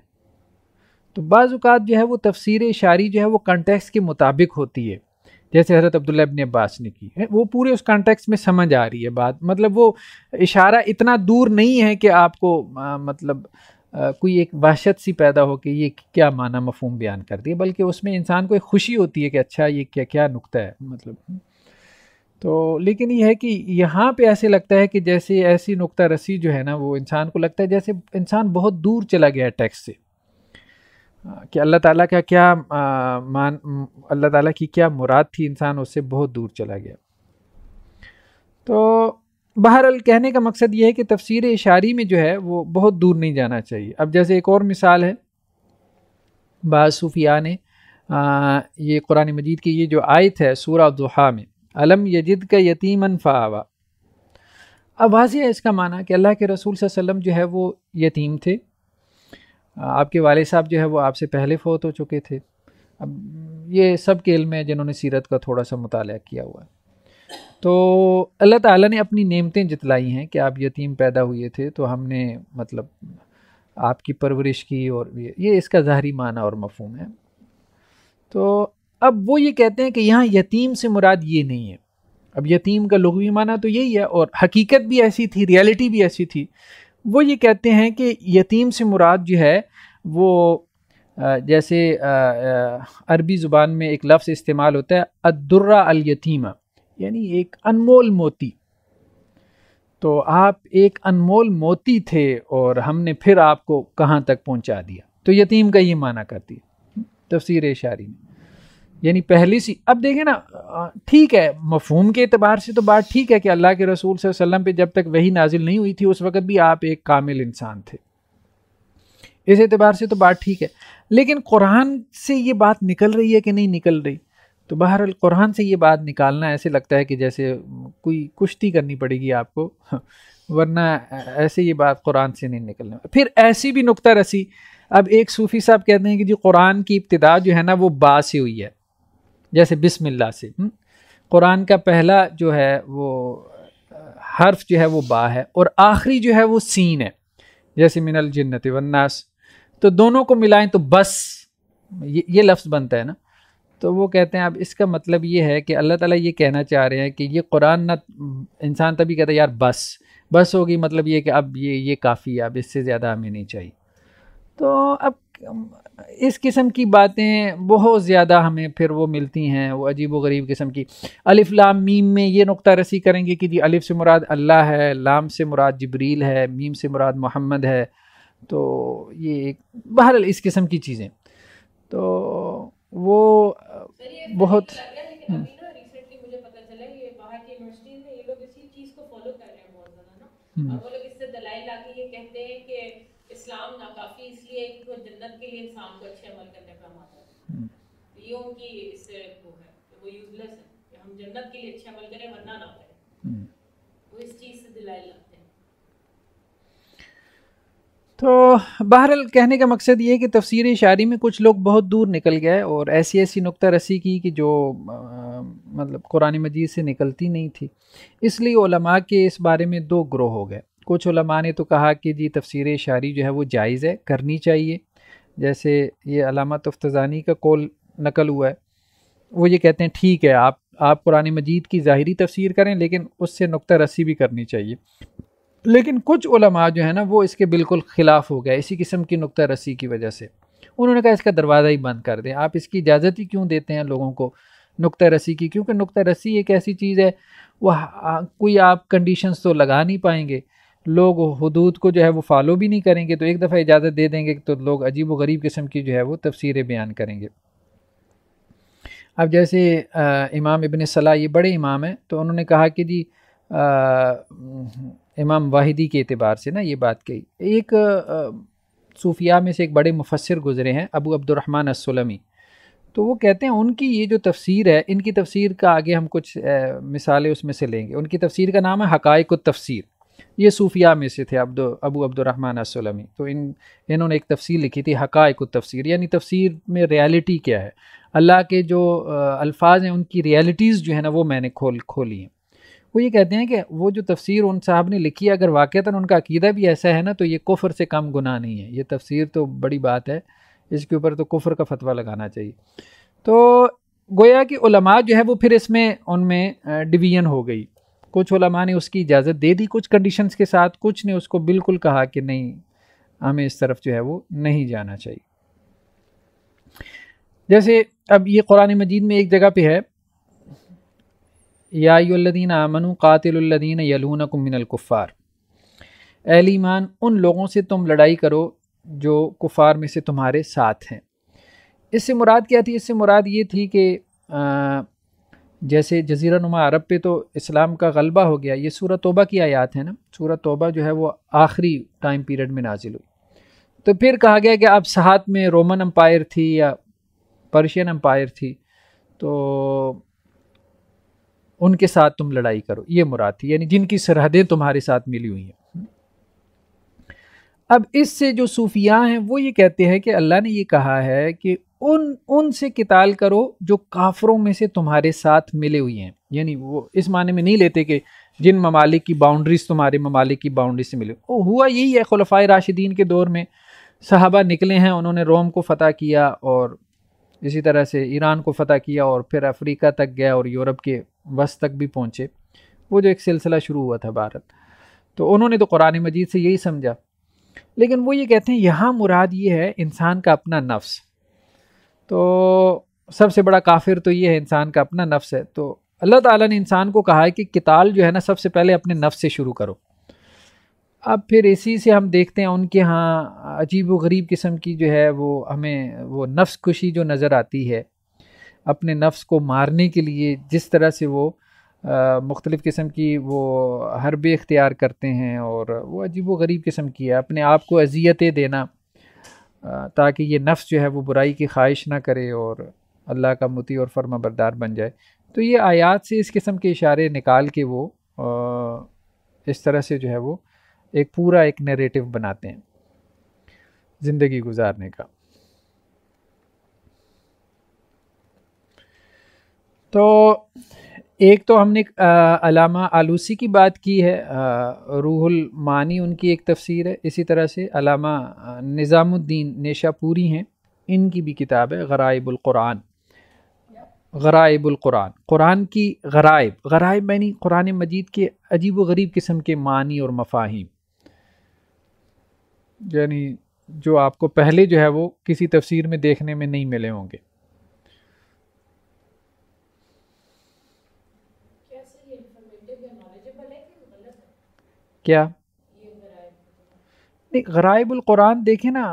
तो बाज़ात जो है वो तफसीर इशारी जो है वो कॉन्टेक्स के मुताबिक होती है जैसे हज़रत अब्दुल्ला इबन अब्बास ने की है वो पूरे उस कॉन्टेक्स में समझ आ रही है बात मतलब वो इशारा इतना दूर नहीं है कि आपको आ, मतलब आ, कोई एक वहशत सी पैदा हो कि ये क्या माना मफहम बयान कर दिए बल्कि उसमें इंसान को एक खुशी होती है कि अच्छा ये क्या क्या नुकता है मतलब तो लेकिन ये है कि यहाँ पे ऐसे लगता है कि जैसे ऐसी नुकता रसी जो है ना वो इंसान को लगता है जैसे इंसान बहुत दूर चला गया है टैक्स से हाँ, कि अल्लाह ताला का क्या आ, मान अल्लाह ताला की क्या मुराद थी इंसान उससे बहुत दूर चला गया तो बहरहाल कहने का मकसद ये है कि तफसीर इशारी में जो है वो बहुत दूर नहीं जाना चाहिए अब जैसे एक और मिसाल है बासूफिया ने ये कुरान मजीद की ये जो आयत है सूरा दुहा में अलम यजिद का यतीमन फ़ावा अब वाज है इसका माना कि अल्लाह के रसूल वसम जो है वो यतीम थे आपके वाले साहब जो है वो आपसे पहले फ़ौत हो चुके थे अब ये सब के में जिन्होंने सीरत का थोड़ा सा मुताल किया हुआ है तो अल्लाह ताला ने अपनी नेमतें जितलाई हैं कि आप यतीम पैदा हुए थे तो हमने मतलब आपकी परवरिश की और ये इसका ज़ाहरी माना और मफहम है तो अब वो ये कहते हैं कि यहाँ यतीम से मुराद ये नहीं है अब यतीम का लघवी माना तो यही है और हकीकत भी ऐसी थी रियलिटी भी ऐसी थी वो ये कहते हैं कि यतीम से मुराद जो है वो जैसे अरबी ज़ुबान में एक लफ्ज़ इस्तेमाल होता है अदुर्रा अल यतीमा यानी एक अनमोल मोती तो आप एक अनमोल मोती थे और हमने फिर आपको कहाँ तक पहुँचा दिया तो यतीम का ये माना करती है तफसीर शारी में यानी पहली सी अब देखें ना ठीक है मफहूम के अतबार से तो बात ठीक है कि अल्लाह के रसूल वसल्लम पे जब तक वही नाजिल नहीं हुई थी उस वक़्त भी आप एक कामिल इंसान थे इस एतबार से तो बात ठीक है लेकिन कुरान से ये बात निकल रही है कि नहीं निकल रही तो बहर कुरान से ये बात निकालना ऐसे लगता है कि जैसे कोई कुश्ती करनी पड़ेगी आपको वरना ऐसे ये बात कुरान से नहीं निकलना फिर ऐसी भी नुकता रसी अब एक सूफ़ी साहब कहते हैं कि जी कुरान की इब्तदा जो है ना वो बा से हुई है जैसे बिस्मिल्लाह से हम्म? कुरान का पहला जो है वो हर्फ जो है वो बा है और आखिरी जो है वो सीन है जैसे मिनल जन्नत वन्नास तो दोनों को मिलाएं तो बस ये ये लफ्ज़ बनता है ना तो वो कहते हैं अब इसका मतलब ये है कि अल्लाह ताला ये कहना चाह रहे हैं कि ये कुरान ना इंसान तभी कहता है यार बस बस होगी मतलब ये कि अब ये ये काफ़ी है अब इससे ज़्यादा हमें नहीं चाहिए तो अब इस किस्म की बातें बहुत ज़्यादा हमें फिर वो मिलती हैं वो अजीब व गरीब किस्म की अलिफ लाम मीम में ये नुक़ा रसी करेंगे कि जी अलिफ से मुराद अल्लाह है लाम से मुराद जबरील है मीम से मुराद मोहम्मद है तो ये एक बहर इस किस्म की चीज़ें तो वो बहुत हम्म। हुँ। इस्लाम नाकाफ़ी इसलिए कि वो जन्नत के लिए इंसान को अच्छे अमल करने पर हमारा तो ये उनकी इससे वो है कि वो यूजलेस है कि हम जन्नत के लिए अच्छे अमल करें वरना ना करें हम्म। वो इस चीज़ से दिलाई लाते हैं तो बहरहाल कहने का मकसद ये है कि तफसीर शायरी में कुछ लोग बहुत दूर निकल गए और ऐसी ऐसी नुक्ता रसी की कि जो आ, मतलब कुरान मजीद से निकलती नहीं थी इसलिए ओलमा के इस बारे में दो ग्रोह हो गए कुछ उलमा ने तो कहा कि जी तफसर शारी जो है वो जायज़ है करनी चाहिए जैसे ये अलामत अफ्तानी का कौल नकल हुआ है वो ये कहते हैं ठीक है आप आप पुरानी मजीद की ज़ाहरी तफसीर करें लेकिन उससे नुक़ रस्सी भी करनी चाहिए लेकिन कुछ उलमा जो है ना वो इसके बिल्कुल ख़िलाफ़ हो गया इसी किस्म की नुक़ रस्सी की वजह से उन्होंने कहा इसका दरवाज़ा ही बंद कर दें आप इसकी इजाज़त ही क्यों देते हैं लोगों को नुक़ रस्सी की क्योंकि नुक़ रस्सी एक ऐसी चीज़ है वह कोई आप कंडीशंस तो लगा नहीं पाएंगे लोग हदूद को जो है वो फॉलो भी नहीं करेंगे तो एक दफ़ा इजाज़त दे देंगे तो लोग अजीब व गरीब किस्म की जो है वो तफसीरें बयान करेंगे अब जैसे आ, इमाम इबन सलाह ये बड़े इमाम हैं तो उन्होंने कहा कि जी आ, इमाम वाहिदी के अतबार से ना ये बात कही एक आ, सूफिया में से एक बड़े मुफसर गुज़रे हैं अबू अब्दुलरहमान असलमी तो वो कहते हैं उनकी ये जो तफसीर है इनकी तफसीर का आगे हम कुछ मिसालें उसमें से लेंगे उनकी तफसीर का नाम है हकायक तफसीर ये सूफिया में से थे अब अबू अब्दुलरहमान असलमी तो इन इन्होंने एक तफसीर लिखी थी हकायक तफसीर यानी तफसीर में रियलिटी क्या है अल्लाह के जो अल्फाज हैं उनकी रियलिटीज़ जो है ना वो मैंने खोल खोली हैं वो ये कहते हैं कि वो जो तफसीर उन साहब ने लिखी है अगर वाक़ता उनका अकीदा भी ऐसा है ना तो ये कुफर से कम गुना नहीं है ये तफसीर तो बड़ी बात है इसके ऊपर तो कुफर का फतवा लगाना चाहिए तो गोया कि जो है वो फिर इसमें उनमें डिवीजन हो गई कुछ उलमा ने उसकी इजाज़त दे दी कुछ कंडीशंस के साथ कुछ ने उसको बिल्कुल कहा कि नहीं हमें इस तरफ जो है वो नहीं जाना चाहिए जैसे अब ये कुरान मजीद में एक जगह पे है यादीन अमनु कातिलदीन यलून कुमिनकुफ़ार अहल उन लोगों से तुम लड़ाई करो जो कुफ़ार में से तुम्हारे साथ हैं इससे मुराद क्या थी इससे मुराद ये थी कि जैसे जजीरा नुमा अरब पे तो इस्लाम का गलबा हो गया ये सूरत तोबा की आयात है ना सूरत तोबा जो है वो आखिरी टाइम पीरियड में नाजिल हुई तो फिर कहा गया कि अब सहात में रोमन अम्पायर थी या पर्शियन अम्पायर थी तो उनके साथ तुम लड़ाई करो ये मुराद थी यानी जिनकी सरहदें तुम्हारे साथ मिली हुई हैं अब इससे जो सूफियाँ हैं वो ये कहते हैं कि अल्लाह ने ये कहा है कि उन उन से किताल करो जो काफरों में से तुम्हारे साथ मिले हुए हैं यानी वो इस माने में नहीं लेते कि जिन ममालिक की बाउंड्रीज तुम्हारे ममालिक की बाउंड्री से मिले वो हुआ यही है खलफा राशिदीन के दौर में साहबा निकले हैं उन्होंने रोम को फ़तह किया और इसी तरह से ईरान को फ़तह किया और फिर अफ्रीका तक गया और यूरोप के वस्त तक भी पहुँचे वो जो एक सिलसिला शुरू हुआ था भारत तो उन्होंने तो कुरान मजीद से यही समझा लेकिन वो ये कहते हैं यहाँ मुराद ये है इंसान का अपना नफ्स तो सबसे बड़ा काफिर तो ये है इंसान का अपना नफ्स है तो अल्लाह ताला ने इंसान को कहा है कि किताल जो है ना सबसे पहले अपने नफ्स से शुरू करो अब फिर इसी से हम देखते हैं उनके यहाँ अजीब व गरीब किस्म की जो है वो हमें वो नफ्स खुशी जो नज़र आती है अपने नफ्स को मारने के लिए जिस तरह से वो मुख्तलिफ़ किस्म की वो हरबे इख्तियार करते हैं और वो अजीब व गरीब किस्म की है अपने आप को अजियतें देना ताकि ये नफ्स जो है वो बुराई की ख्वाहिश ना करे और अल्लाह का मुती और फर्मा बरदार बन जाए तो ये आयात से इस किस्म के इशारे निकाल के वो इस तरह से जो है वो एक पूरा एक नरेटिव बनाते हैं ज़िंदगी गुजारने का तो एक तो हमने अलामा आलूसी की बात की है रूहुल मानी उनकी एक तफसीर है इसी तरह से अलामा निज़ामुद्दीन नेशापूरी हैं इनकी भी किताब है गराइबुल्कुरान गराइबुल्कुरान कुरान की गराइब गराइब यानी कुरान मजीद के अजीब व गरीब किस्म के मानी और मफाहिम यानी जो आपको पहले जो है वो किसी तफसीर में देखने में नहीं मिले होंगे क्या नहीं गराइब कुरान देखें ना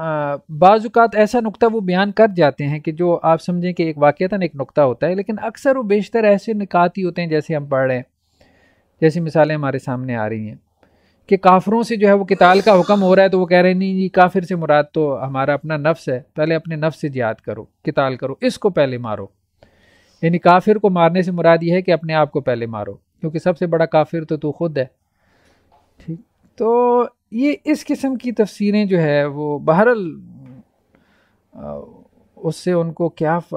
बाज़ात ऐसा नुक्ता वो बयान कर जाते हैं कि जो आप समझें कि एक वाक़ता एक नुक्ता होता है लेकिन अक्सर वो बेशतर ऐसे निकात ही होते हैं जैसे हम पढ़ रहे हैं जैसी मिसालें हमारे सामने आ रही हैं कि काफरों से जो है वो किताल का हुक्म हो रहा है तो वो कह रहे हैं नहीं जी काफिर से मुराद तो हमारा अपना नफ्स है पहले अपने नफ्स से जिहाद करो किताल करो इसको पहले मारो यानी काफिर को मारने से मुराद ये है कि अपने आप को पहले मारो क्योंकि सबसे बड़ा काफिर तो तू खुद है तो ये इस किस्म की तफसीरें जो है वो बहरल उससे उनको क्या फ...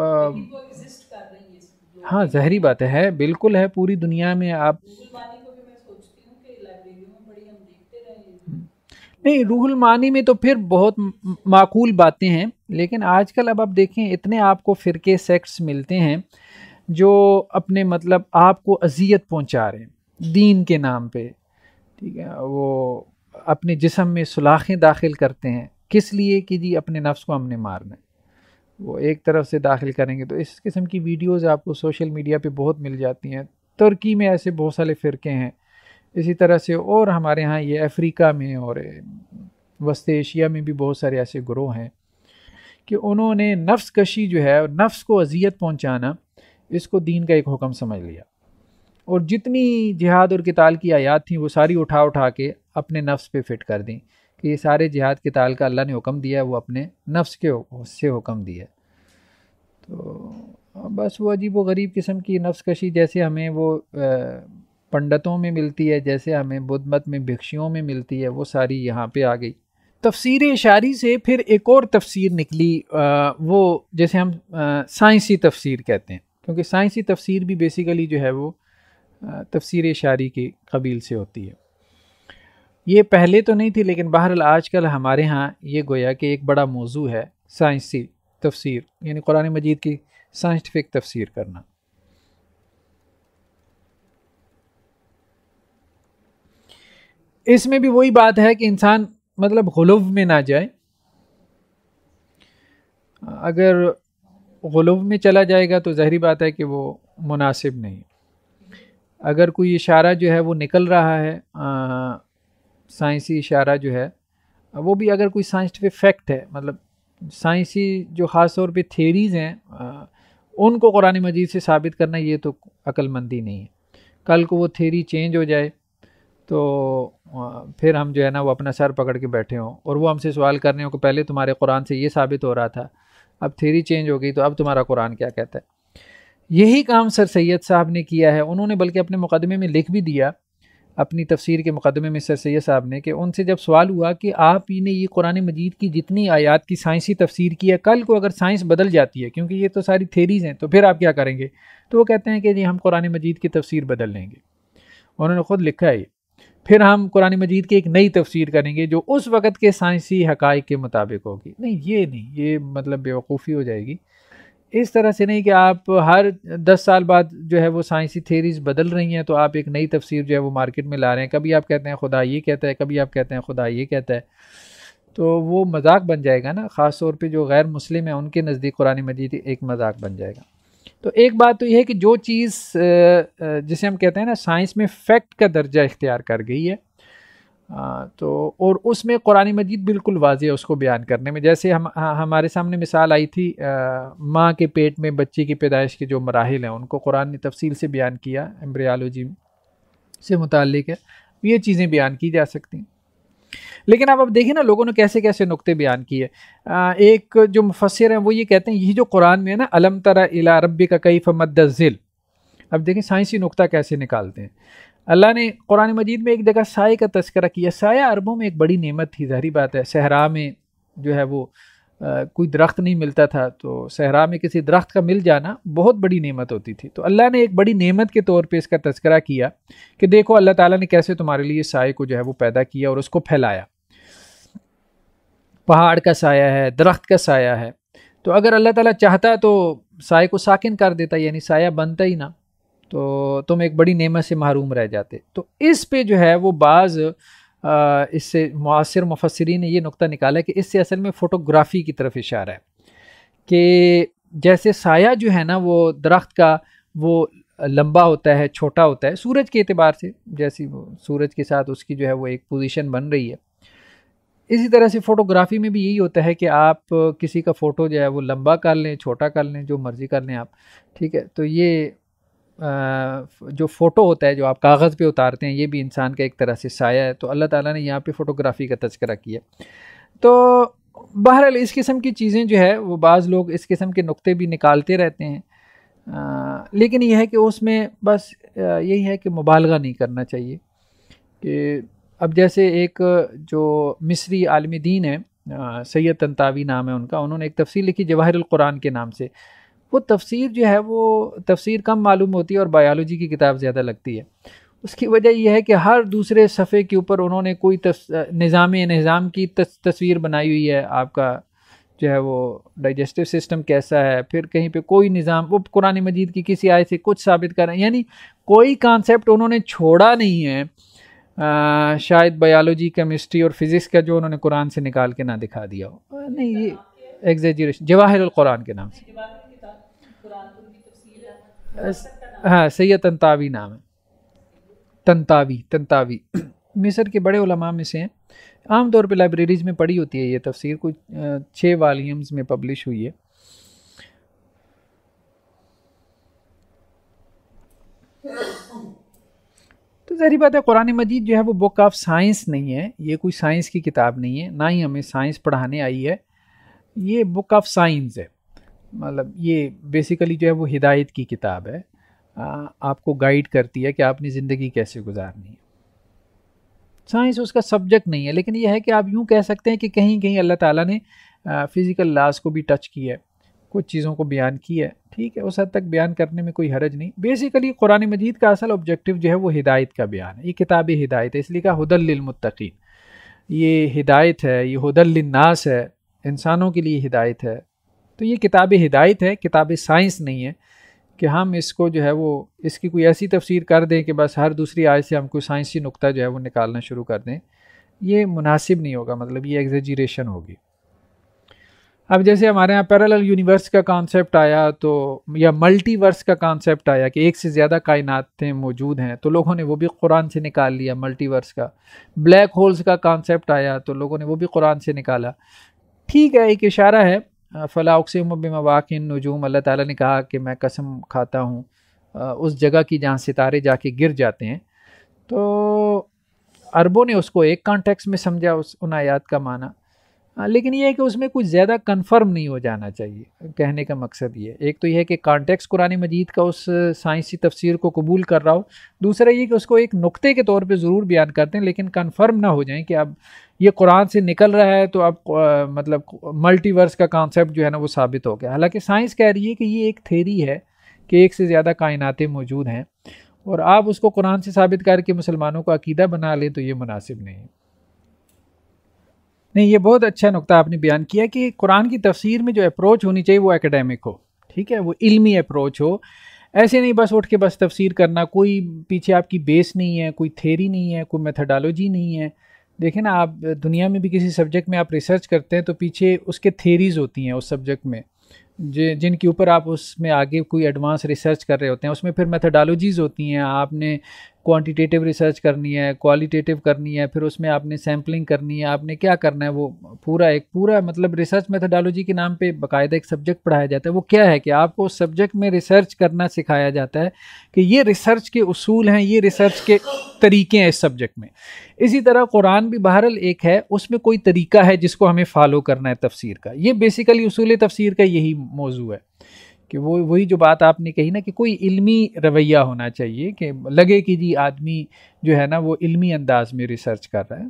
हाँ जहरी बात है बिल्कुल है पूरी दुनिया में आप हम्म। नहीं रूहुल मानी में तो फिर बहुत माकूल बातें हैं लेकिन आजकल अब आप देखें इतने आपको फ़िरके सेक्ट्स मिलते हैं जो अपने मतलब आपको अजियत पहुंचा रहे हैं दीन के नाम पे ठीक है वो अपने जिसम में सलाखें दाखिल करते हैं किस लिए कि जी अपने नफ्स को हमने मारना है वो एक तरफ से दाखिल करेंगे तो इस किस्म की वीडियोस आपको सोशल मीडिया पे बहुत मिल जाती हैं तुर्की में ऐसे बहुत सारे फ़िरके हैं इसी तरह से और हमारे यहाँ ये अफ्रीका में और वस्त एशिया में भी बहुत सारे ऐसे ग्रोह हैं कि उन्होंने नफ्स कशी जो है नफ्स को अजियत पहुँचाना इसको दीन का एक हुक्म समझ लिया और जितनी जिहाद और किताल की आयात थी वो सारी उठा उठा के अपने नफ्स पे फिट कर दी कि ये सारे जिहाद किताल का अल्लाह ने हुक्म दिया है वो अपने नफ्स के से हुक्म दिया है तो बस वो अजीब व गरीब किस्म की नफ्स कशी जैसे हमें वो पंडितों में मिलती है जैसे हमें बुद्ध मत में भिक्षियों में मिलती है वो सारी यहाँ पे आ गई तफसीर इशारी से फिर एक और तफसीर निकली आ, वो जैसे हम साइंसी तफसीर कहते हैं क्योंकि साइंसी तफसीर भी बेसिकली जो है वो तफसीर शारी के कबील से होती है ये पहले तो नहीं थी लेकिन बहरहाल आजकल हमारे यहाँ ये गोया कि एक बड़ा मौजू है साइंसी तफसीर यानी कुरान मजीद की साइंटिफिक तफसीर करना इसमें भी वही बात है कि इंसान मतलब गुलव में ना जाए अगर गुलव में चला जाएगा तो जहरी बात है कि वो मुनासिब नहीं अगर कोई इशारा जो है वो निकल रहा है साइंसी इशारा जो है वो भी अगर कोई साइंटिफिक फैक्ट है मतलब साइंसी जो ख़ास तौर पे थेरीज़ हैं उनको कुरान मजीद से साबित करना ये तो अक्लमंदी नहीं है कल को वो थेरी चेंज हो जाए तो फिर हम जो है ना वो अपना सर पकड़ के बैठे हों और वो हमसे सवाल करने हो कि पहले तुम्हारे कुरान से ये साबित हो रहा था अब थेरी चेंज हो गई तो अब तुम्हारा कुरान क्या कहता है यही काम सर सैयद साहब ने किया है उन्होंने बल्कि अपने मुकदमे में लिख भी दिया अपनी तफसीर के मुकदमे में सर सैद साहब ने कि उनसे जब सवाल हुआ कि आप ही ने ये कुरान मजीद की जितनी आयात की साइंसी तफसीर की है कल को अगर साइंस बदल जाती है क्योंकि ये तो सारी थेरीज़ हैं तो फिर आप क्या करेंगे तो वो कहते हैं कि जी हम कुरान मजीद की तफसीर बदल लेंगे उन्होंने ख़ुद लिखा है फिर हम कुरान मजीद की एक नई तफसीर करेंगे जो उस वक़्त के साइंसी हक़ के मुताबिक होगी नहीं ये नहीं ये मतलब बेवकूफ़ी हो जाएगी इस तरह से नहीं कि आप हर दस साल बाद जो है वो साइंसी थेरीज बदल रही हैं तो आप एक नई तफसीर जो है वो मार्केट में ला रहे हैं कभी आप कहते हैं खुदा ये कहता है कभी आप कहते हैं खुदा ये कहता है तो वो मजाक बन जाएगा ना ख़ास तौर पे जो गैर मुस्लिम हैं उनके नज़दीक कुरान मजीद एक मजाक बन जाएगा तो एक बात तो यह है कि जो चीज़ जिसे हम कहते हैं ना साइंस में फैक्ट का दर्जा इख्तियार कर गई है आ, हाँ, तो और उसमें कुरान मजीद बिल्कुल वाज है उसको बयान करने में जैसे हम हाँ, हमारे सामने मिसाल आई थी माँ के पेट में बच्चे की पैदाइश के जो मराहल हैं उनको कुरान ने तफसील से बयान किया एम्ब्रियालोजी से मुतक है ये चीज़ें बयान की जा सकती हैं लेकिन आप अब देखिए ना लोगों ने कैसे कैसे नुक्ते बयान किए एक जो मुफसर हैं वो ये कहते हैं यही जो कुरान में है ना अलम तरा इला रबी का कई फमदिल अब देखें साइंसी नुकता कैसे निकालते हैं अल्लाह ने कुरान मजीद में एक जगह साय का तस्करा किया साया अरबों में एक बड़ी नेमत थी जहरी बात है सहरा में जो है वो आ, कोई दरख्त नहीं मिलता था तो सहरा में किसी दरख्त का मिल जाना बहुत बड़ी नेमत होती थी तो अल्लाह ने एक बड़ी नेमत के तौर पे इसका तस्करा किया कि देखो अल्लाह ताला ने कैसे तुम्हारे लिए साय को जो है वो पैदा किया और उसको फैलाया पहाड़ का साया है दरख्त का साया है तो अगर अल्लाह ताला चाहता तो साय को साकिन कर देता यानी साया बनता ही ना तो तुम एक बड़ी नेमत से महरूम रह जाते तो इस पे जो है वो बाज़ इससे मुसर मुफसरीन ने ये नुक्ता निकाला कि इससे असल में फ़ोटोग्राफ़ी की तरफ इशारा है कि जैसे साया जो है ना वो दरख्त का वो लंबा होता है छोटा होता है सूरज के अतबार से जैसी सूरज के साथ उसकी जो है वो एक पोजीशन बन रही है इसी तरह से फ़ोटोग्राफ़ी में भी यही होता है कि आप किसी का फ़ोटो जो है वो लंबा कर लें छोटा कर लें जो मर्ज़ी कर लें आप ठीक है तो ये जो फ़ोटो होता है जो आप कागज़ पे उतारते हैं ये भी इंसान का एक तरह से साया है तो अल्लाह ताला ने यहाँ पे फ़ोटोग्राफ़ी का तस्करा किया तो बहरहाल इस किस्म की चीज़ें जो है वो बाज़ लोग इस किस्म के नुक्ते भी निकालते रहते हैं आ, लेकिन यह है कि उसमें बस यही है कि मुबालगा नहीं करना चाहिए कि अब जैसे एक जो मिस्री आलमी दीन है सैयद तंतावी नाम है उनका उन्होंने एक तफसील लिखी जवाहर कुरान के नाम से वो तफसीर जो है वो तफसीर कम मालूम होती है और बायोलॉजी की किताब ज़्यादा लगती है उसकी वजह यह है कि हर दूसरे सफ़े के ऊपर उन्होंने कोई निज़ाम निज़ाम की तस, तस्वीर बनाई हुई है आपका जो है वो डाइजेस्टिव सिस्टम कैसा है फिर कहीं पे कोई निज़ाम वो कुरान मजीद की किसी आय से कुछ साबित कर रहे हैं यानी कोई कॉन्सेप्ट उन्होंने छोड़ा नहीं है आ, शायद बायोलॉजी केमिस्ट्री और फिज़िक्स का जो उन्होंने कुरान से निकाल के ना दिखा दिया हो नहीं ये अच्छा। एग्जेजरेशन जवाहिर कुरान के नाम से हाँ सैयद तंतावी नाम है तंतावी तंतावी मिसर के बड़े उलमा में से हैं आम तौर पर लाइब्रेरीज में पढ़ी होती है ये तफसीर कुछ छः वालीम्स में पब्लिश हुई है तो जहरी बात है कुरान मजीद जो है वो बुक ऑफ साइंस नहीं है ये कोई साइंस की किताब नहीं है ना ही हमें साइंस पढ़ाने आई है ये बुक ऑफ साइंस है मतलब ये बेसिकली जो है वो हिदायत की किताब है आ, आपको गाइड करती है कि आपने ज़िंदगी कैसे गुजारनी है साइंस उसका सब्जेक्ट नहीं है लेकिन यह है कि आप यूँ कह सकते हैं कि कहीं कहीं अल्लाह ताला ने फ़िज़िकल लाज को भी टच किया है कुछ चीज़ों को बयान किया है ठीक है उस हद तक बयान करने में कोई हरज नहीं बेसिकली कुरान मजीद का असल ऑब्जेक्टिव जो है वो हिदायत का बयान है ये किताब हिदायत है इसलिए कहा हदलमतकीन ये हिदायत है ये हदलनास है इंसानों के लिए हिदायत है तो ये किताब हिदायत है किताब साइंस नहीं है कि हम इसको जो है वो इसकी कोई ऐसी तफसीर कर दें कि बस हर दूसरी आय से हम कोई साइंसी नुकता जो है वो निकालना शुरू कर दें ये मुनासिब नहीं होगा मतलब ये एग्जेजरेशन होगी अब जैसे हमारे यहाँ पैरेलल यूनिवर्स का कॉन्सेप्ट आया तो या मल्टीवर्स का कॉन्सेप्ट आया कि एक से ज़्यादा कायनातें मौजूद हैं तो लोगों ने वो भी कुरान से निकाल लिया मल्टीवर्स का ब्लैक होल्स का कॉन्सेप्ट आया तो लोगों ने वो भी कुरान से निकाला ठीक है एक इशारा है फ़लाउकसम बमवाकिन नजूम अल्लाह ताला ने कहा कि मैं कसम खाता हूँ uh, उस जगह की जहाँ सितारे जाके गिर जाते हैं तो अरबों ने उसको एक कॉन्टेक्स में समझा उस उन आयात का माना uh, लेकिन यह है कि उसमें कुछ ज़्यादा कन्फर्म नहीं हो जाना चाहिए कहने का मकसद ये एक तो यह है कि कॉन्टेक्स कुरान मजीद का उस साइंसी uh, तफसीर को कबूल कर रहा हो दूसरा ये कि उसको एक नुक्ते के तौर पे ज़रूर बयान करते हैं लेकिन कन्फर्म ना हो जाए कि अब ये कुरान से निकल रहा है तो अब आ, मतलब मल्टीवर्स का कॉन्सेप्ट जो है ना वो साबित हो गया हालांकि साइंस कह रही है कि ये एक थेरी है कि एक से ज़्यादा कायनाते मौजूद हैं और आप उसको कुरान से साबित करके मुसलमानों को अकीदा बना लें तो ये मुनासिब नहीं है नहीं ये बहुत अच्छा नुकता आपने बयान किया कि कुरान की तफसीर में जो अप्रोच होनी चाहिए वो एकेडमिक हो ठीक है वो इल्मी अप्रोच हो ऐसे नहीं बस उठ के बस तफसीर करना कोई पीछे आपकी बेस नहीं है कोई थेरी नहीं है कोई मेथडोलॉजी नहीं है देखें ना आप दुनिया में भी किसी सब्जेक्ट में आप रिसर्च करते हैं तो पीछे उसके थेरीज़ होती हैं उस सब्जेक्ट में जिनके ऊपर आप उसमें आगे कोई एडवांस रिसर्च कर रहे होते हैं उसमें फिर मेथडोलॉजीज़ होती हैं आपने क्वांटिटेटिव रिसर्च करनी है क्वालिटेटिव करनी है फिर उसमें आपने सैम्पलिंग करनी है आपने क्या करना है वो पूरा एक पूरा मतलब रिसर्च मेथडोलॉजी के नाम पे बाकायदा एक सब्जेक्ट पढ़ाया जाता है वो क्या है कि आपको उस सब्जेक्ट में रिसर्च करना सिखाया जाता है कि ये रिसर्च के उसूल हैं ये रिसर्च के तरीके हैं इस सब्जेक्ट में इसी तरह कुरान भी बहरल एक है उसमें कोई तरीका है जिसको हमें फॉलो करना है तफसीर का ये बेसिकली उसूल तफसीर का यही मौजू है कि वो वही जो बात आपने कही ना कि कोई इल्मी रवैया होना चाहिए कि लगे कि जी आदमी जो है ना वो इल्मी अंदाज में रिसर्च कर रहा है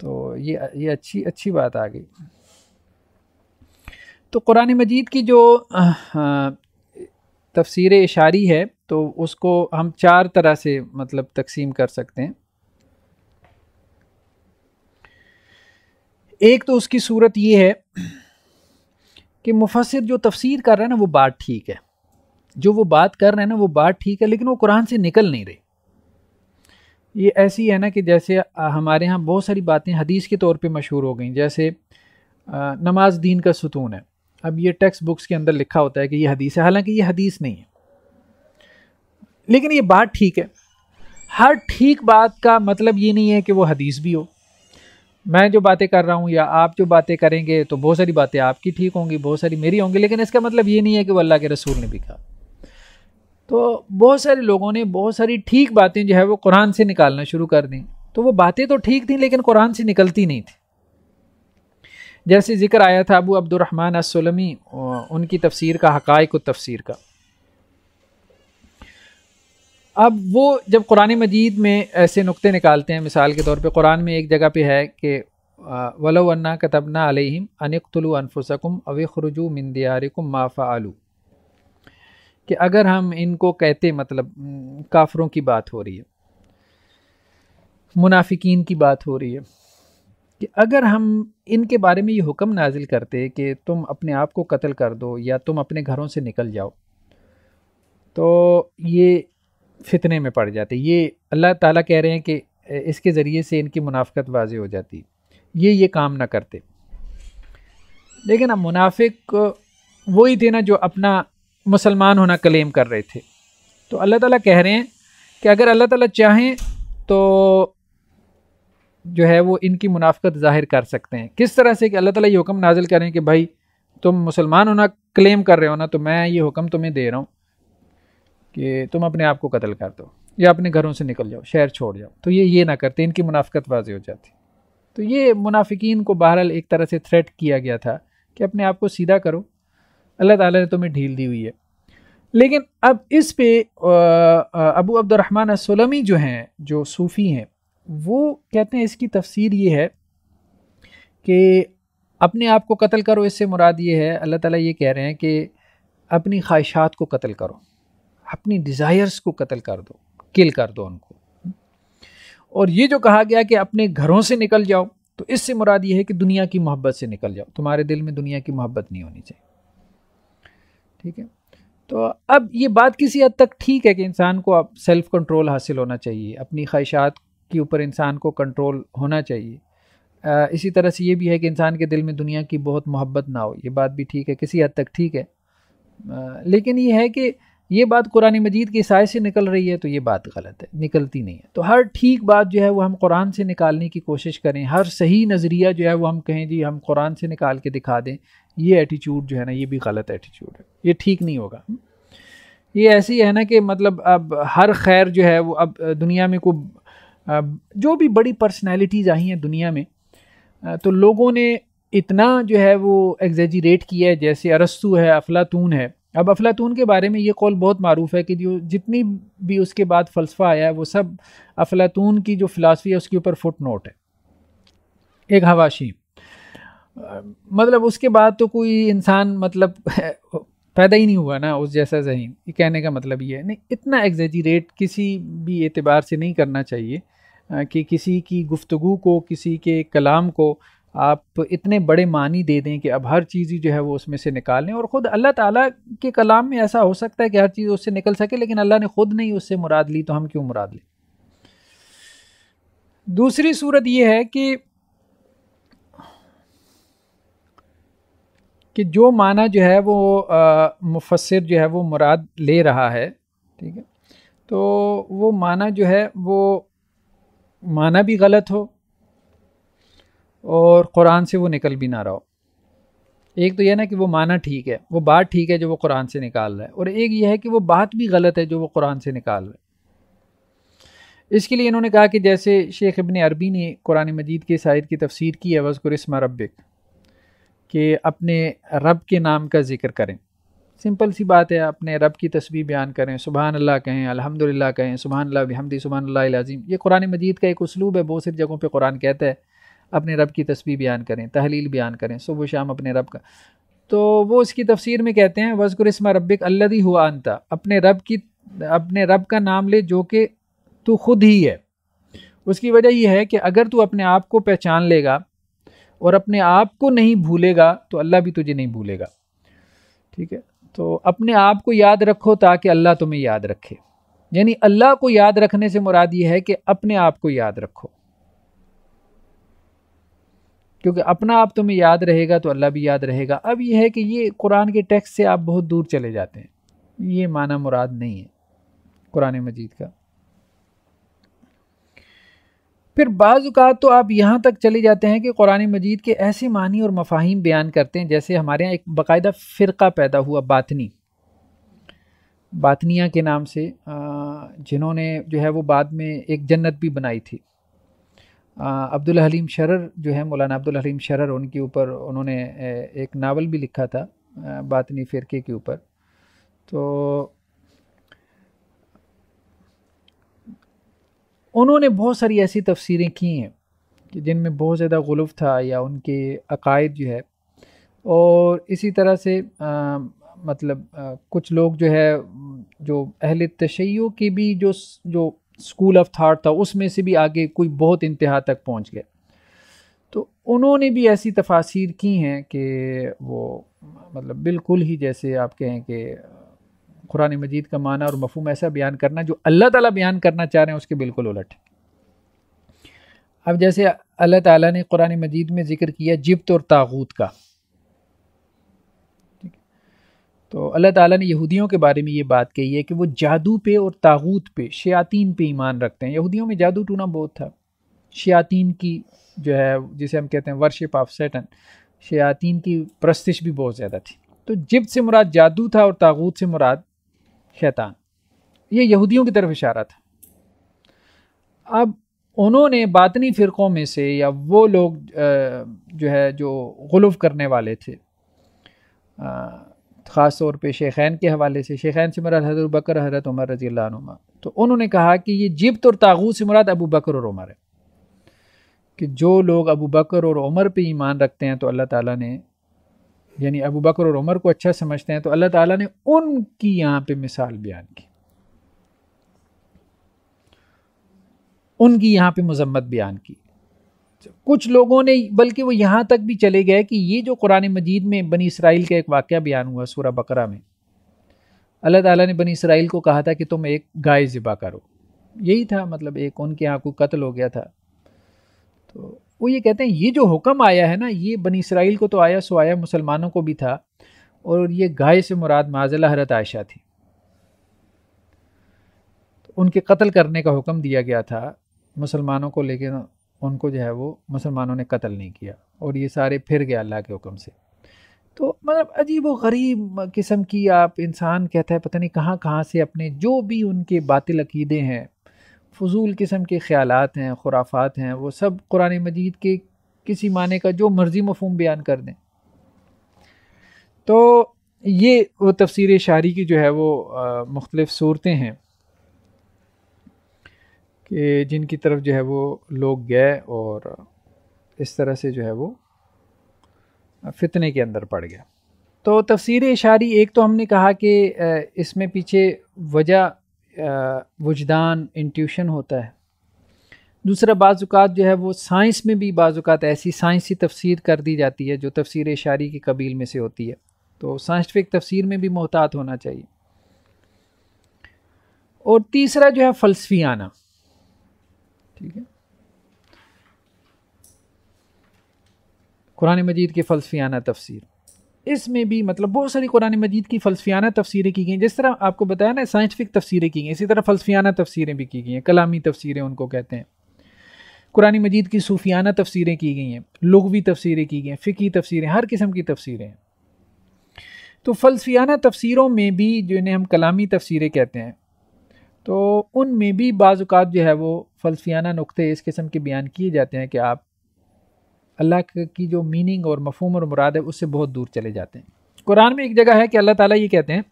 तो ये ये अच्छी अच्छी बात आ गई तो कुरान मजीद की जो तफसीर इशारी है तो उसको हम चार तरह से मतलब तकसीम कर सकते हैं एक तो उसकी सूरत ये है कि मुफसर जो तफसीर कर रहे हैं ना वो बात ठीक है जो वो बात कर रहे हैं ना वो बात ठीक है लेकिन वो कुरान से निकल नहीं रही ये ऐसी है ना कि जैसे हमारे यहाँ बहुत सारी बातें हदीस के तौर पे मशहूर हो गई जैसे नमाज दीन का सुतून है अब ये टेक्स्ट बुक्स के अंदर लिखा होता है कि ये हदीस है हालांकि ये हदीस नहीं है लेकिन ये बात ठीक है हर ठीक बात का मतलब ये नहीं है कि वो हदीस भी हो मैं जो बातें कर रहा हूँ या आप जो बातें करेंगे तो बहुत सारी बातें आपकी ठीक होंगी बहुत सारी मेरी होंगी लेकिन इसका मतलब ये नहीं है कि वो अल्लाह के रसूल ने भी कहा तो बहुत सारे लोगों ने बहुत सारी ठीक बातें जो है वो कुरान से निकालना शुरू कर दी तो वो बातें तो ठीक थी लेकिन कुरान से निकलती नहीं थी जैसे जिक्र आया था अबू अब्दुलरहमान असलमी उनकी तफसीर का हक़ तफसीर का अब वो जब कुरान मजीद में ऐसे नुक्ते निकालते हैं मिसाल के तौर पे कुरान में एक जगह पे है कि वलो अन्ना कतबना अलहम अनकतलु अनफुसकुम अवे माफ़ा आलू कि अगर हम इनको कहते मतलब काफरों की बात हो रही है मुनाफिकीन की बात हो रही है कि अगर हम इनके बारे में ये हुक्म नाजिल करते कि तुम अपने आप को कत्ल कर दो या तुम अपने घरों से निकल जाओ तो ये फितने में पड़ जाते ये अल्लाह ताला कह रहे हैं कि इसके ज़रिए से इनकी मुनाफ़त वाज हो जाती ये ये काम ना करते लेकिन अब मुनाफिक वही थे ना जो अपना मुसलमान होना क्लेम कर रहे थे तो अल्लाह ताला कह रहे हैं कि अगर अल्लाह ताला चाहें तो जो है वो इनकी मुनाफ़त ज़ाहिर कर सकते हैं किस तरह से कि अल्लाह ताला ये हुक्म नाजिल करें कि भाई तुम मुसलमान होना क्लेम कर रहे हो ना तो मैं ये हुक्म तुम्हें दे रहा हूँ कि तुम अपने आप को कत्ल कर दो या अपने घरों से निकल जाओ शहर छोड़ जाओ तो ये ये ना करते इनकी मुनाफ़त वाजी हो जाती तो ये मुनाफिकीन को बहरहाल एक तरह से थ्रेट किया गया था कि अपने आप को सीधा करो अल्लाह ताला ने तुम्हें ढील दी हुई है लेकिन अब इस पे अबू अब्दुलरहमान सलमी जो हैं जो सूफ़ी हैं वो कहते हैं इसकी तफसीर ये है कि अपने आप को कत्ल करो इससे मुराद ये है अल्लाह ताला ये कह रहे हैं कि अपनी ख्वाहिशात को कत्ल करो अपनी डिज़ायर्स को कत्ल कर दो किल कर दो उनको और ये जो कहा गया कि अपने घरों से निकल जाओ तो इससे मुराद ये है कि दुनिया की मोहब्बत से निकल जाओ तुम्हारे दिल में दुनिया की मोहब्बत नहीं होनी चाहिए ठीक है तो अब ये बात किसी हद तक ठीक है कि इंसान को अब सेल्फ कंट्रोल हासिल होना चाहिए अपनी ख्वाहिशात के ऊपर इंसान को कंट्रोल होना चाहिए आ, इसी तरह से ये भी है कि इंसान के दिल में दुनिया की बहुत मोहब्बत ना हो ये बात भी ठीक है किसी हद तक ठीक है आ, लेकिन ये है कि ये बात कुरान मजीद के साय से निकल रही है तो ये बात गलत है निकलती नहीं है तो हर ठीक बात जो है वो हम कुरान से निकालने की कोशिश करें हर सही नज़रिया जो है वो हम कहें जी हम कुरान से निकाल के दिखा दें ये एटीट्यूड जो है ना ये भी गलत एटीट्यूड है ये ठीक नहीं होगा ये ऐसी है ना कि मतलब अब हर खैर जो है वो अब दुनिया में को जो भी बड़ी पर्सनैलिटीज़ आई हैं दुनिया में तो लोगों ने इतना जो है वो एग्जेजरेट किया है जैसे अरस्तु है अफलातून है अब अफलातून के बारे में ये कौल बहुत मरूफ है कि जो जितनी भी उसके बाद फ़लसफ़ा आया है वो सब अफलातून की जो फ़िलासफ़ी है उसके ऊपर फुट नोट है एक हवाशी मतलब उसके बाद तो कोई इंसान मतलब पैदा ही नहीं हुआ ना उस जैसा जहन ये कहने का मतलब ये है नहीं इतना एग्जेजरेट किसी भी एतबार से नहीं करना चाहिए कि किसी की गुफ्तु को किसी के कलाम को आप इतने बड़े मानी दे दें कि अब हर चीज़ ही जो है वो उसमें से निकालें और ख़ुद अल्लाह ताला के कलाम में ऐसा हो सकता है कि हर चीज़ उससे निकल सके लेकिन अल्लाह ने ख़ुद नहीं उससे मुराद ली तो हम क्यों मुराद लें दूसरी सूरत ये है कि कि जो माना जो है वो मुफसर जो है वो मुराद ले रहा है ठीक है तो वो माना जो है वो माना भी गलत हो और क़ुरान से वो निकल भी ना रहा हो एक तो यह ना कि वो माना ठीक है वो बात ठीक है जो वो कुरान से निकाल रहा है और एक यह है कि वो बात भी गलत है जो वो कुरान से निकाल रहा है इसके लिए इन्होंने कहा कि जैसे शेख इबन अरबी ने कुरान मजीद के शायद की तफसीर की है वज़कुरस्म रबिक कि अपने रब के नाम का ज़िक्र करें सिंपल सी बात है अपने रब की तस्वीर बयान करें सुबहान अल्लाह कहें अलहमदिल्ला कहें सुबहान अल्लाह हमदी सुबहान अल्लाह ये कुरान मजीद का एक उसलूब है बहुत सारी जगहों पर कुरान कहता है अपने रब की तस्वीर बयान करें तहलील बयान करें सुबह शाम अपने रब का तो वो इसकी तफसीर में कहते हैं वजकुर इसमा रबिक अल्लदी हुआ अनता अपने रब की अपने रब का नाम ले जो कि तू खुद ही है उसकी वजह यह है कि अगर तू अपने आप को पहचान लेगा और अपने आप को नहीं भूलेगा तो अल्लाह भी तुझे नहीं भूलेगा ठीक है तो अपने आप को याद रखो ताकि अल्लाह तुम्हें याद रखे यानी अल्लाह को याद रखने से मुराद ये है कि अपने आप को याद रखो क्योंकि अपना आप तुम्हें याद रहेगा तो अल्लाह भी याद रहेगा अब यह है कि ये कुरान के टेक्स्ट से आप बहुत दूर चले जाते हैं ये माना मुराद नहीं है कुरान मजीद का फिर बाज़ात तो आप यहाँ तक चले जाते हैं कि कुरान मजीद के ऐसे मानी और मफाहिम बयान करते हैं जैसे हमारे यहाँ एक बाकायदा फ़िरका पैदा हुआ बातनी बातनिया के नाम से जिन्होंने जो है वो बाद में एक जन्नत भी बनाई थी अब्दुल हलीम शरर जो है मौलाना अब्दुल हलीम शरर उनके ऊपर उन्होंने एक नावल भी लिखा था बातनी फ़िरके के ऊपर तो उन्होंने बहुत सारी ऐसी तफसीरें की हैं कि जिनमें बहुत ज़्यादा गुलफ था या उनके अकायद जो है और इसी तरह से आ, मतलब आ, कुछ लोग जो है जो अहल तशैयों के भी जो जो स्कूल ऑफ थाट था उसमें से भी आगे कोई बहुत इंतहा तक पहुँच गया तो उन्होंने भी ऐसी तफासिर की हैं कि वो मतलब बिल्कुल ही जैसे आप कहें कि कुरान मजीद का माना और मफहम ऐसा बयान करना जो अल्लाह ताला बयान करना चाह रहे हैं उसके बिल्कुल उलट अब जैसे अल्लाह ताला ने कुरान मजीद में ज़िक्र किया जिब्त और तागूत का तो अल्लाह ताला ने यहूदियों के बारे में ये बात कही है कि वो जादू पे और तागूत पे शयातीन पे ईमान रखते हैं यहूदियों में जादू टूना बहुत था शयातीन की जो है जिसे हम कहते हैं वर्शिप ऑफ सेटन शयातीन की प्रस्तिश भी बहुत ज़्यादा थी तो जिब से मुराद जादू था और तागूत से मुराद शैतान ये यहूदियों की तरफ इशारा था अब उन्होंने बातनी फ़िरक़ों में से या वो लोग जो है जो गलूफ करने वाले थे ख़ास तौर पे शेखैन के हवाले से शेखैन से मुराद हज़रत बकर हज़रत उमर रजी नुमा तो उन्होंने कहा कि ये जिब्त और तागूत से मुराद अबू बकर और उमर है कि जो लोग अबू बकर और उमर पे ईमान रखते हैं तो अल्लाह ताला ने यानी अबू बकर और उमर को अच्छा समझते हैं तो अल्लाह ताला ने उनकी यहाँ पे मिसाल बयान की उनकी यहाँ पे मजम्मत बयान की कुछ लोगों ने बल्कि वो यहाँ तक भी चले गए कि ये जो कुरान मजीद में बनी इसराइल का एक वाक़ बयान हुआ सूरा बकरा में अल्लाह ताला ने बनी इसराइल को कहा था कि तुम एक गाय ज़िबा करो यही था मतलब एक उनके यहाँ को कत्ल हो गया था तो वो ये कहते हैं ये जो हुक्म आया है ना ये बनी इसराइल को तो आया सो आया मुसलमानों को भी था और ये गाय से मुराद माजला हरत आयशा थी तो उनके कत्ल करने का हुक्म दिया गया था मुसलमानों को लेकिन उनको जो है वो मुसलमानों ने कत्ल नहीं किया और ये सारे फिर गए अल्लाह के हुक्म से तो मतलब अजीब व गरीब किस्म की आप इंसान कहता है पता नहीं कहाँ कहाँ से अपने जो भी उनके बातिल अकीदे हैं फजूल किस्म के ख्याल हैं खुराफात हैं वो सब कुरान मजीद के किसी माने का जो मर्ज़ी मफहम बयान कर दें तो ये वो तफसर शारी की जो है वो मुख्तलिफ़ सूरतें हैं कि जिनकी तरफ जो है वो लोग गए और इस तरह से जो है वो फितने के अंदर पड़ गया तो तफसीर इशारी एक तो हमने कहा कि इसमें पीछे वजह वजदान इंट्यूशन होता है दूसरा बाज़ात जो है वो साइंस में भी बाज़ात ऐसी साइंसी तफसीर कर दी जाती है जो तफसीर इशारी की कबील में से होती है तो साइंटिफिक तफसीर में भी मोहतात होना चाहिए और तीसरा जो है फ़लसफी आना ठीक है कुरान मजीद की फ़लसफियाना तफसीर इसमें भी मतलब बहुत सारी कुरान मजीद की फ़लसफियाना तफसीरें की गई जिस तरह आपको बताया ना साइंटिफिक तफसीरें की गई इसी तरह फ़लसफियाना तफसीरें भी की गई हैं कलामी तफसीरें उनको कहते हैं कुरान मजीद की सूफियाना तफसीरें की गई हैं लघवी तफसीरें की गई हैं फ़िकी तफसीरें हर किस्म की तफसीरें हैं तो फ़लसफियाना तफसीरों में भी जिन्हें हम कलामी तफसीरें कहते हैं तो उन में भी बाज़ात जो है वो फ़लसियाना नुक़े इस किस्म के बयान किए जाते हैं कि आप अल्लाह की जो मीनिंग और मफहम और मुराद है उससे बहुत दूर चले जाते हैं कुरान में एक जगह है कि अल्लाह ताला ये कहते हैं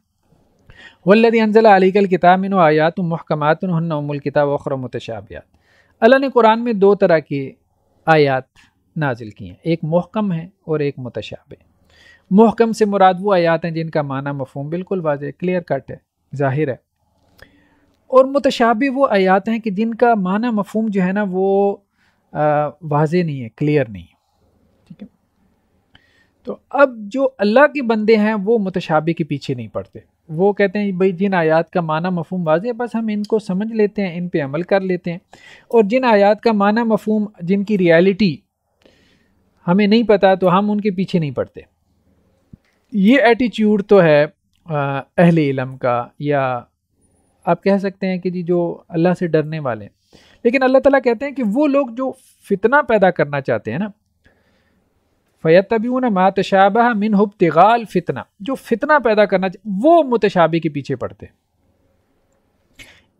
वल्लदी अनजला अलीकल किताब इन आयात महकमात उमुल किताब अखर मतशाबियात अल्लाह ने कुरान में दो तरह के आयात नाजिल किए हैं एक महकम है और एक मतशाब है महकम से मुराद वो आयात हैं जिनका माना मफहम बिल्कुल वाज क्लियर कट है ज़ाहिर है और मुतशाबी वो आयात हैं कि जिनका माना मफहम जो है ना वो वाज नहीं है क्लियर नहीं है ठीक है तो अब जो अल्लाह के बंदे हैं वो मुतशाबी के पीछे नहीं पड़ते वो कहते हैं भाई जिन आयात का माना मफहम वाज बस हम इनको समझ लेते हैं इन पर अमल कर लेते हैं और जिन आयात का माना मफहम जिनकी रियलिटी हमें नहीं पता तो हम उनके पीछे नहीं पड़ते ये एटीट्यूड तो है अहले इलम का या आप कह सकते हैं कि जी जो अल्लाह से डरने वाले हैं लेकिन अल्लाह ताला कहते हैं कि वो लोग जो फितना पैदा करना चाहते हैं ना फ़ैतबीन मातशाबा मिन हब्तगाल फितना जो फितना पैदा करना वो मुतशाबी के पीछे पड़ते हैं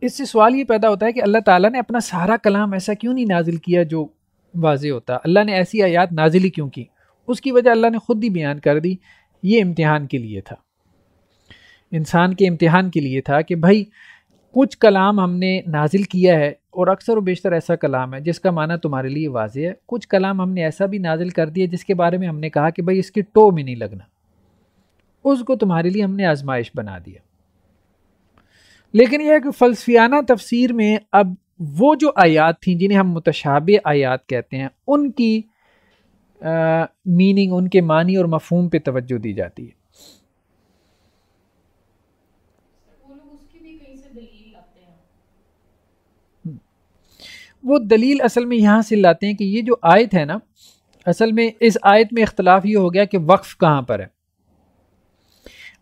इससे सवाल ये पैदा होता है कि अल्लाह ताला ने अपना सारा कलाम ऐसा क्यों नहीं नाजिल किया जो वाज होता अल्लाह ने ऐसी आयात नाजिल ही क्यों की उसकी वजह अल्लाह ने ख़ुद ही बयान कर दी ये इम्तहान के लिए था इंसान के इम्तिहान के लिए था कि भाई कुछ कलाम हमने नाजिल किया है और अक्सर व बेशतर ऐसा कलाम है जिसका माना तुम्हारे लिए वाज है कुछ कलाम हमने ऐसा भी नाजिल कर दिया जिसके बारे में हमने कहा कि भाई इसकी टो में नहीं लगना उसको तुम्हारे लिए हमने आजमाइश बना दिया लेकिन यह कि फ़लसफियाना तफसीर में अब वो जो आयात थी जिन्हें हम मुतशाब आयात कहते हैं उनकी मीनिंग उनके मानी और मफहम पे तोज्जो दी जाती है वो दलील असल में यहाँ से लाते हैं कि ये जो आयत है ना असल में इस आयत में इख्तलाफ ये हो गया कि वक्फ़ कहाँ पर है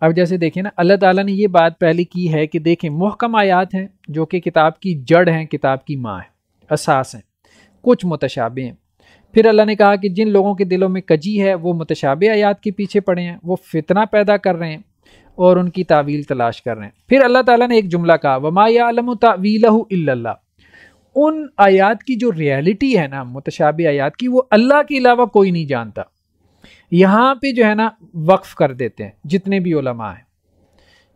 अब जैसे देखें ना अल्लाह ताला ने ये बात पहले की है कि देखें महकम आयात हैं जो कि किताब की जड़ हैं किताब की माँ है असास हैं कुछ मुतशाबे हैं फिर अल्लाह ने कहा कि जिन लोगों के दिलों में कजी है वो मुतशाबे आयात के पीछे पड़े हैं वो फितना पैदा कर रहे हैं और उनकी तावील तलाश कर रहे हैं फिर अल्लाह ताला ने एक जुमला कहा वमा यालम तावील उन आयात की जो रियलिटी है ना मुतशाबी आयात की वो अल्लाह के अलावा कोई नहीं जानता यहाँ पे जो है ना वक्फ़ कर देते हैं जितने भी उलमा हैं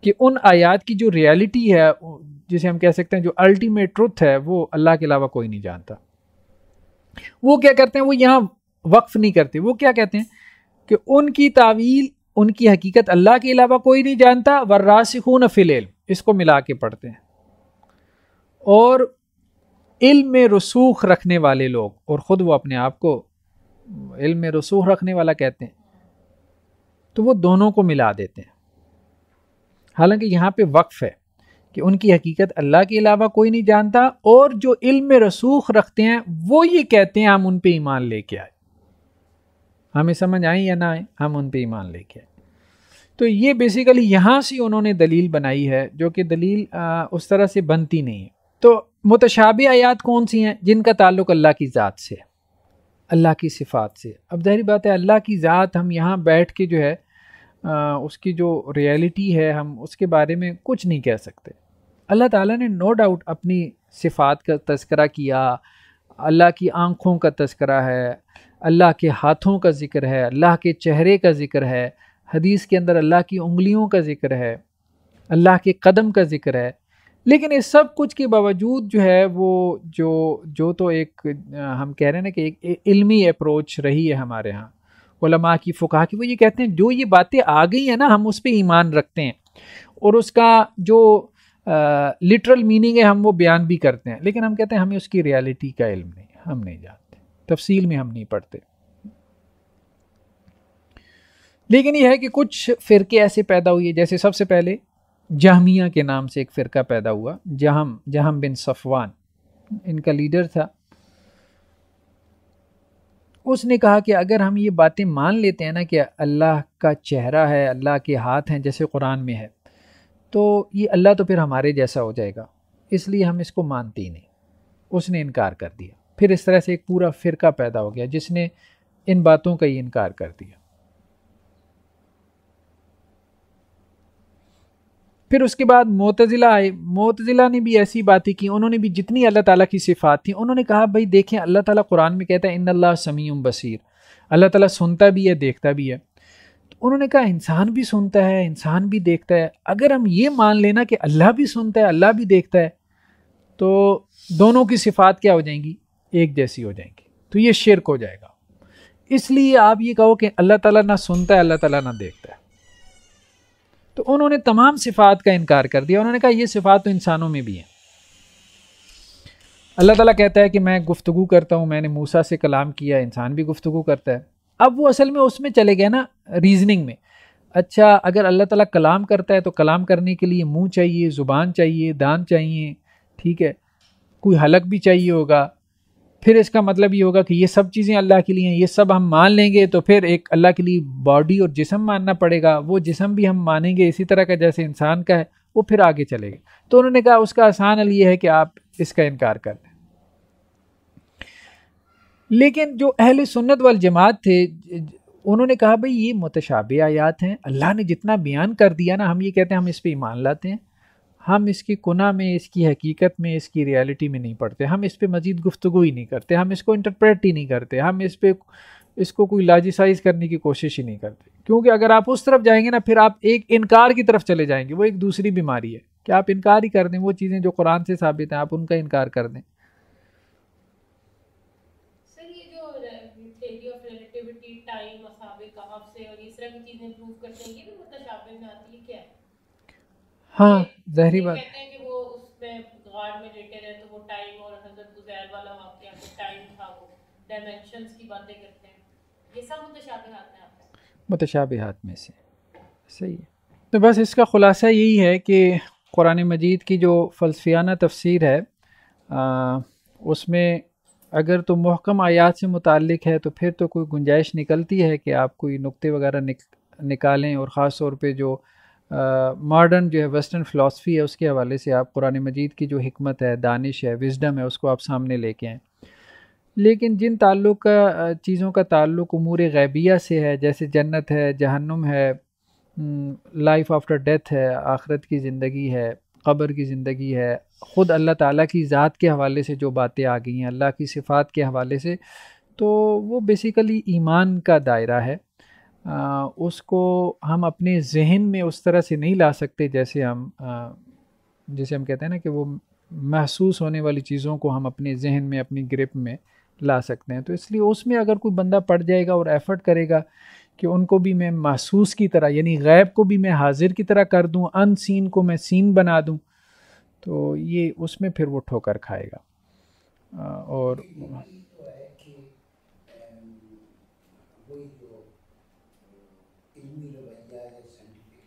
कि उन आयात की जो रियलिटी है जिसे हम कह सकते हैं जो अल्टीमेट ट्रुथ है वो अल्लाह के अलावा कोई नहीं जानता वो क्या करते हैं वो यहाँ वक्फ़ नहीं करते वो क्या कहते हैं कि उनकी तावील उनकी हकीकत अल्लाह के अलावा कोई नहीं जानता वर्रासिखून फ़िलेल इसको मिला के पढ़ते हैं और इल्म में रसूख रखने वाले लोग और ख़ुद वो अपने आप को इल्म में रसूख रखने वाला कहते हैं तो वो दोनों को मिला देते हैं हालांकि यहाँ पे वक्फ़ है कि उनकी हकीकत अल्लाह के अलावा कोई नहीं जानता और जो इल्म में रसूख रखते हैं वो ये कहते हैं हम उन पर ईमान लेके आए हमें समझ आए या ना आए हम उन पर ईमान लेके आए तो ये बेसिकली यहाँ से उन्होंने दलील बनाई है जो कि दलील आ, उस तरह से बनती नहीं है तो मुतशाबी आयात कौन सी हैं जिनका ताल्लुक अल्लाह की ज़ात से अल्लाह की सिफात से अब जहरी बात है अल्लाह की ज़ात हम यहाँ बैठ के जो है आ, उसकी जो रियलिटी है हम उसके बारे में कुछ नहीं कह सकते अल्लाह ताला ने नो डाउट अपनी सिफात का तस्करा किया अल्लाह की आँखों का तस्करा है अल्लाह के हाथों का ज़िक्र है अल्लाह के चेहरे का ज़िक्र है हदीस के अंदर अल्लाह की उंगलियों का ज़िक्र है अल्लाह के कदम का ज़िक्र है लेकिन इस सब कुछ के बावजूद जो है वो जो जो तो एक हम कह रहे हैं ना कि एक इल्मी अप्रोच रही है हमारे यहाँ उलमा की फ़ुका की वो ये कहते हैं जो ये बातें आ गई हैं ना हम उस पर ईमान रखते हैं और उसका जो लिटरल मीनिंग है हम वो बयान भी करते हैं लेकिन हम कहते हैं हमें उसकी रियलिटी का इल्म नहीं हम नहीं जानते तफसील में हम नहीं पढ़ते लेकिन यह है कि कुछ फ़िरके ऐसे पैदा हुए जैसे सबसे पहले जहमिया के नाम से एक फ़िरका पैदा हुआ जहम जहम बिन सफ़वान इनका लीडर था उसने कहा कि अगर हम ये बातें मान लेते हैं ना कि अल्लाह का चेहरा है अल्लाह के हाथ हैं जैसे कुरान में है तो ये अल्लाह तो फिर हमारे जैसा हो जाएगा इसलिए हम इसको मानते ही नहीं उसने इनकार कर दिया फिर इस तरह से एक पूरा फ़िरका पैदा हो गया जिसने इन बातों का ही इनकार कर दिया फिर उसके बाद मोतज़िला आए मोतज़िला ने भी ऐसी बातें की उन्होंने भी जितनी अल्लाह ताला की सिफ़ात थी उन्होंने कहा भाई देखें अल्लाह ताला कुरान में कहता है इन अल्लाह समी बसीर अल्लाह ताला सुनता भी है देखता भी है तो उन्होंने कहा इंसान भी सुनता है इंसान भी देखता है अगर हम ये मान लेना कि अल्लाह भी सुनता है अल्लाह भी देखता है तो दोनों की सिफ़ात क्या हो जाएंगी एक जैसी हो जाएंगी तो ये शिरक हो जाएगा इसलिए आप ये कहो कि अल्लाह ताला ना सुनता है अल्लाह ताला ना देखता है तो उन्होंने तमाम सिफ़ात का इनकार कर दिया उन्होंने कहा ये सिफ़ात तो इंसानों में भी है अल्लाह ताला कहता है कि मैं गुफ्तु करता हूँ मैंने मूसा से कलाम किया इंसान भी गुफ्तु करता है अब वो असल में उसमें चले गए ना रीजनिंग में अच्छा अगर अल्लाह ताला कलाम करता है तो कलाम करने के लिए मुंह चाहिए ज़ुबान चाहिए दान चाहिए ठीक है कोई हलक भी चाहिए होगा फिर इसका मतलब ये होगा कि ये सब चीज़ें अल्लाह के लिए हैं ये सब हम मान लेंगे तो फिर एक अल्लाह के लिए बॉडी और जिसम मानना पड़ेगा वो जिसम भी हम मानेंगे इसी तरह का जैसे इंसान का है वो फिर आगे चलेगा तो उन्होंने कहा उसका आसान हल ये है कि आप इसका इनकार कर लें लेकिन जो अहल सुन्नत वाल जमात थे उन्होंने कहा भाई ये मुतशाबे आयात हैं अल्लाह ने जितना बयान कर दिया ना हम ये कहते हैं हम इस पर ईमान लाते हैं हम इसकी कुना में इसकी हकीकत में इसकी रियलिटी में नहीं पढ़ते हम इस पर मज़ीद गुफ्तु ही नहीं करते हम इसको इंटरप्रेट ही नहीं करते हम इस पर इसको कोई लाजिसाइज करने की कोशिश ही नहीं करते क्योंकि अगर आप उस तरफ जाएंगे ना फिर आप एक इनकार की तरफ चले जाएंगे वो एक दूसरी बीमारी है कि आप इनकार ही कर दें वो चीज़ें जो कुरान से साबित हैं आप उनका इनकार कर दें हाँ जहरी बात तो मुतशाबिहात में से सही है तो बस इसका ख़ुलासा यही है कि कुरान मजीद की जो फ़लसफियाना तफसीर है आ, उसमें अगर तो महकम आयात से मुतक है तो फिर तो कोई गुंजाइश निकलती है कि आप कोई नुक़े वगैरह निक, निकालें और ख़ास तौर पर जो मॉडर्न जो है वेस्टर्न फ़िलासफ़ी है उसके हवाले से आप कुरान मजीद की जो हमत है दानिश है विजडम है उसको आप सामने लेके आएँ लेकिन जिन ताल्लुक़ का चीज़ों का ताल्लुक़ अमूर गैबिया से है जैसे जन्नत है जहन्नुम है लाइफ आफ्टर डेथ है आखरत की ज़िंदगी है कब्र की ज़िंदगी है ख़ुद अल्लाह ताला की ज़ात के हवाले से जो बातें आ गई हैं अल्लाह की सिफ़ात के हवाले से तो वो बेसिकली ईमान का दायरा है उसको हम अपने जहन में उस तरह से नहीं ला सकते जैसे हम जैसे हम कहते हैं ना कि वो महसूस होने वाली चीज़ों को हम अपने जहन में अपनी ग्रिप में ला सकते हैं तो इसलिए उसमें अगर कोई बंदा पड़ जाएगा और एफ़र्ट करेगा कि उनको भी मैं महसूस की तरह यानी गैब को भी मैं हाजिर की तरह कर अन सीन को मैं सीन बना दूँ तो ये उसमें फिर वो ठोकर खाएगा और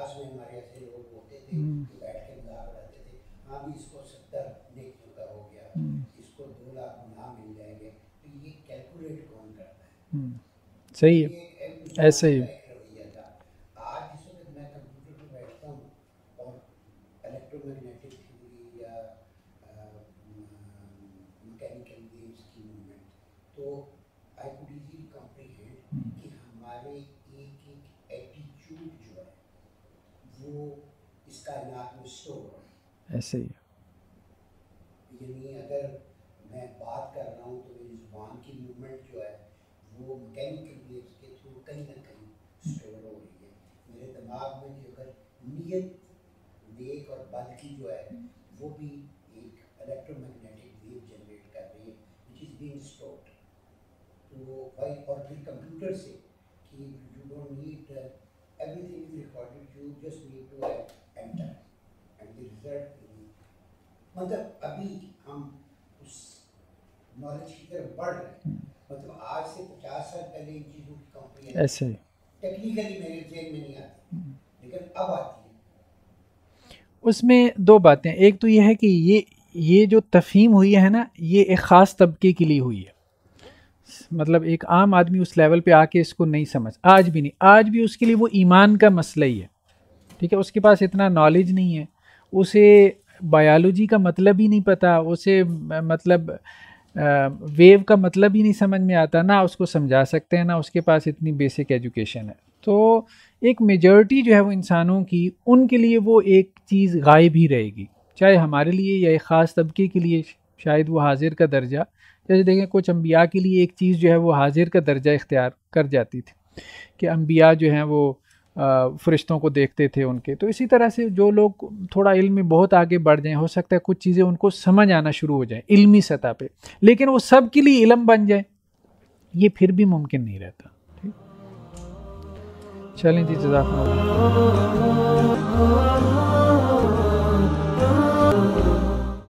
में हमारे ऐसे लोग होते थे हम्म। बैठ के थे हाँ भी इसको सत्तर हो गया हम्म। इसको दो लाख मिल जाएंगे तो ये कैलकुलेट कौन करता है हम्म। सही है ऐसे ही इसका नाम ऐसे ही यानी अगर मैं बात कर रहा हूँ तो मेरी जुबान की मूवमेंट जो है वो मैकेनिकल वेव्स के थ्रू कहीं ना कहीं स्टोर हो रही है मेरे दिमाग में भी अगर नियत नेक और बल की जो है वो भी एक इलेक्ट्रोमैग्नेटिक वेव जनरेट कर रही है विच इज़ बीइंग स्टोर्ड तो भाई और फिर कंप्यूटर से कि you don't need everything is recorded, you just need to enter and the result मतलब अभी हम उस नॉलेज की तरफ बढ़ रहे मतलब आज से पचास साल पहले इन चीज़ों की कंपनी ऐसे टेक्निकली मेरे जेन में नहीं आती हम्म। लेकिन अब आती है उसमें दो बातें एक तो यह है कि ये ये जो तफहीम हुई है ना ये एक ख़ास तबके के लिए हुई है मतलब एक आम आदमी उस लेवल पे आके इसको नहीं समझ आज भी नहीं आज भी उसके लिए वो ईमान का मसला ही है ठीक है उसके पास इतना नॉलेज नहीं है उसे बायोलॉजी का मतलब ही नहीं पता उसे मतलब वेव का मतलब ही नहीं समझ में आता ना उसको समझा सकते हैं ना उसके पास इतनी बेसिक एजुकेशन है तो एक मेजॉरिटी जो है वो इंसानों की उनके लिए वो एक चीज़ गायब ही रहेगी चाहे हमारे लिए या एक ख़ास तबके के लिए शायद वो हाजिर का दर्जा जैसे देखें कुछ अम्बिया के लिए एक चीज़ जो है वो हाजिर का दर्जा इख्तियार कर जाती थी कि अम्बिया जो हैं वो फरिश्तों को देखते थे उनके तो इसी तरह से जो लोग थोड़ा इल्म में बहुत आगे बढ़ जाएं हो सकता है कुछ चीज़ें उनको समझ आना शुरू हो जाए इल्मी सतह पे लेकिन वो सब के लिए इलम बन जाए ये फिर भी मुमकिन नहीं रहता ठीक चलें जी जजाक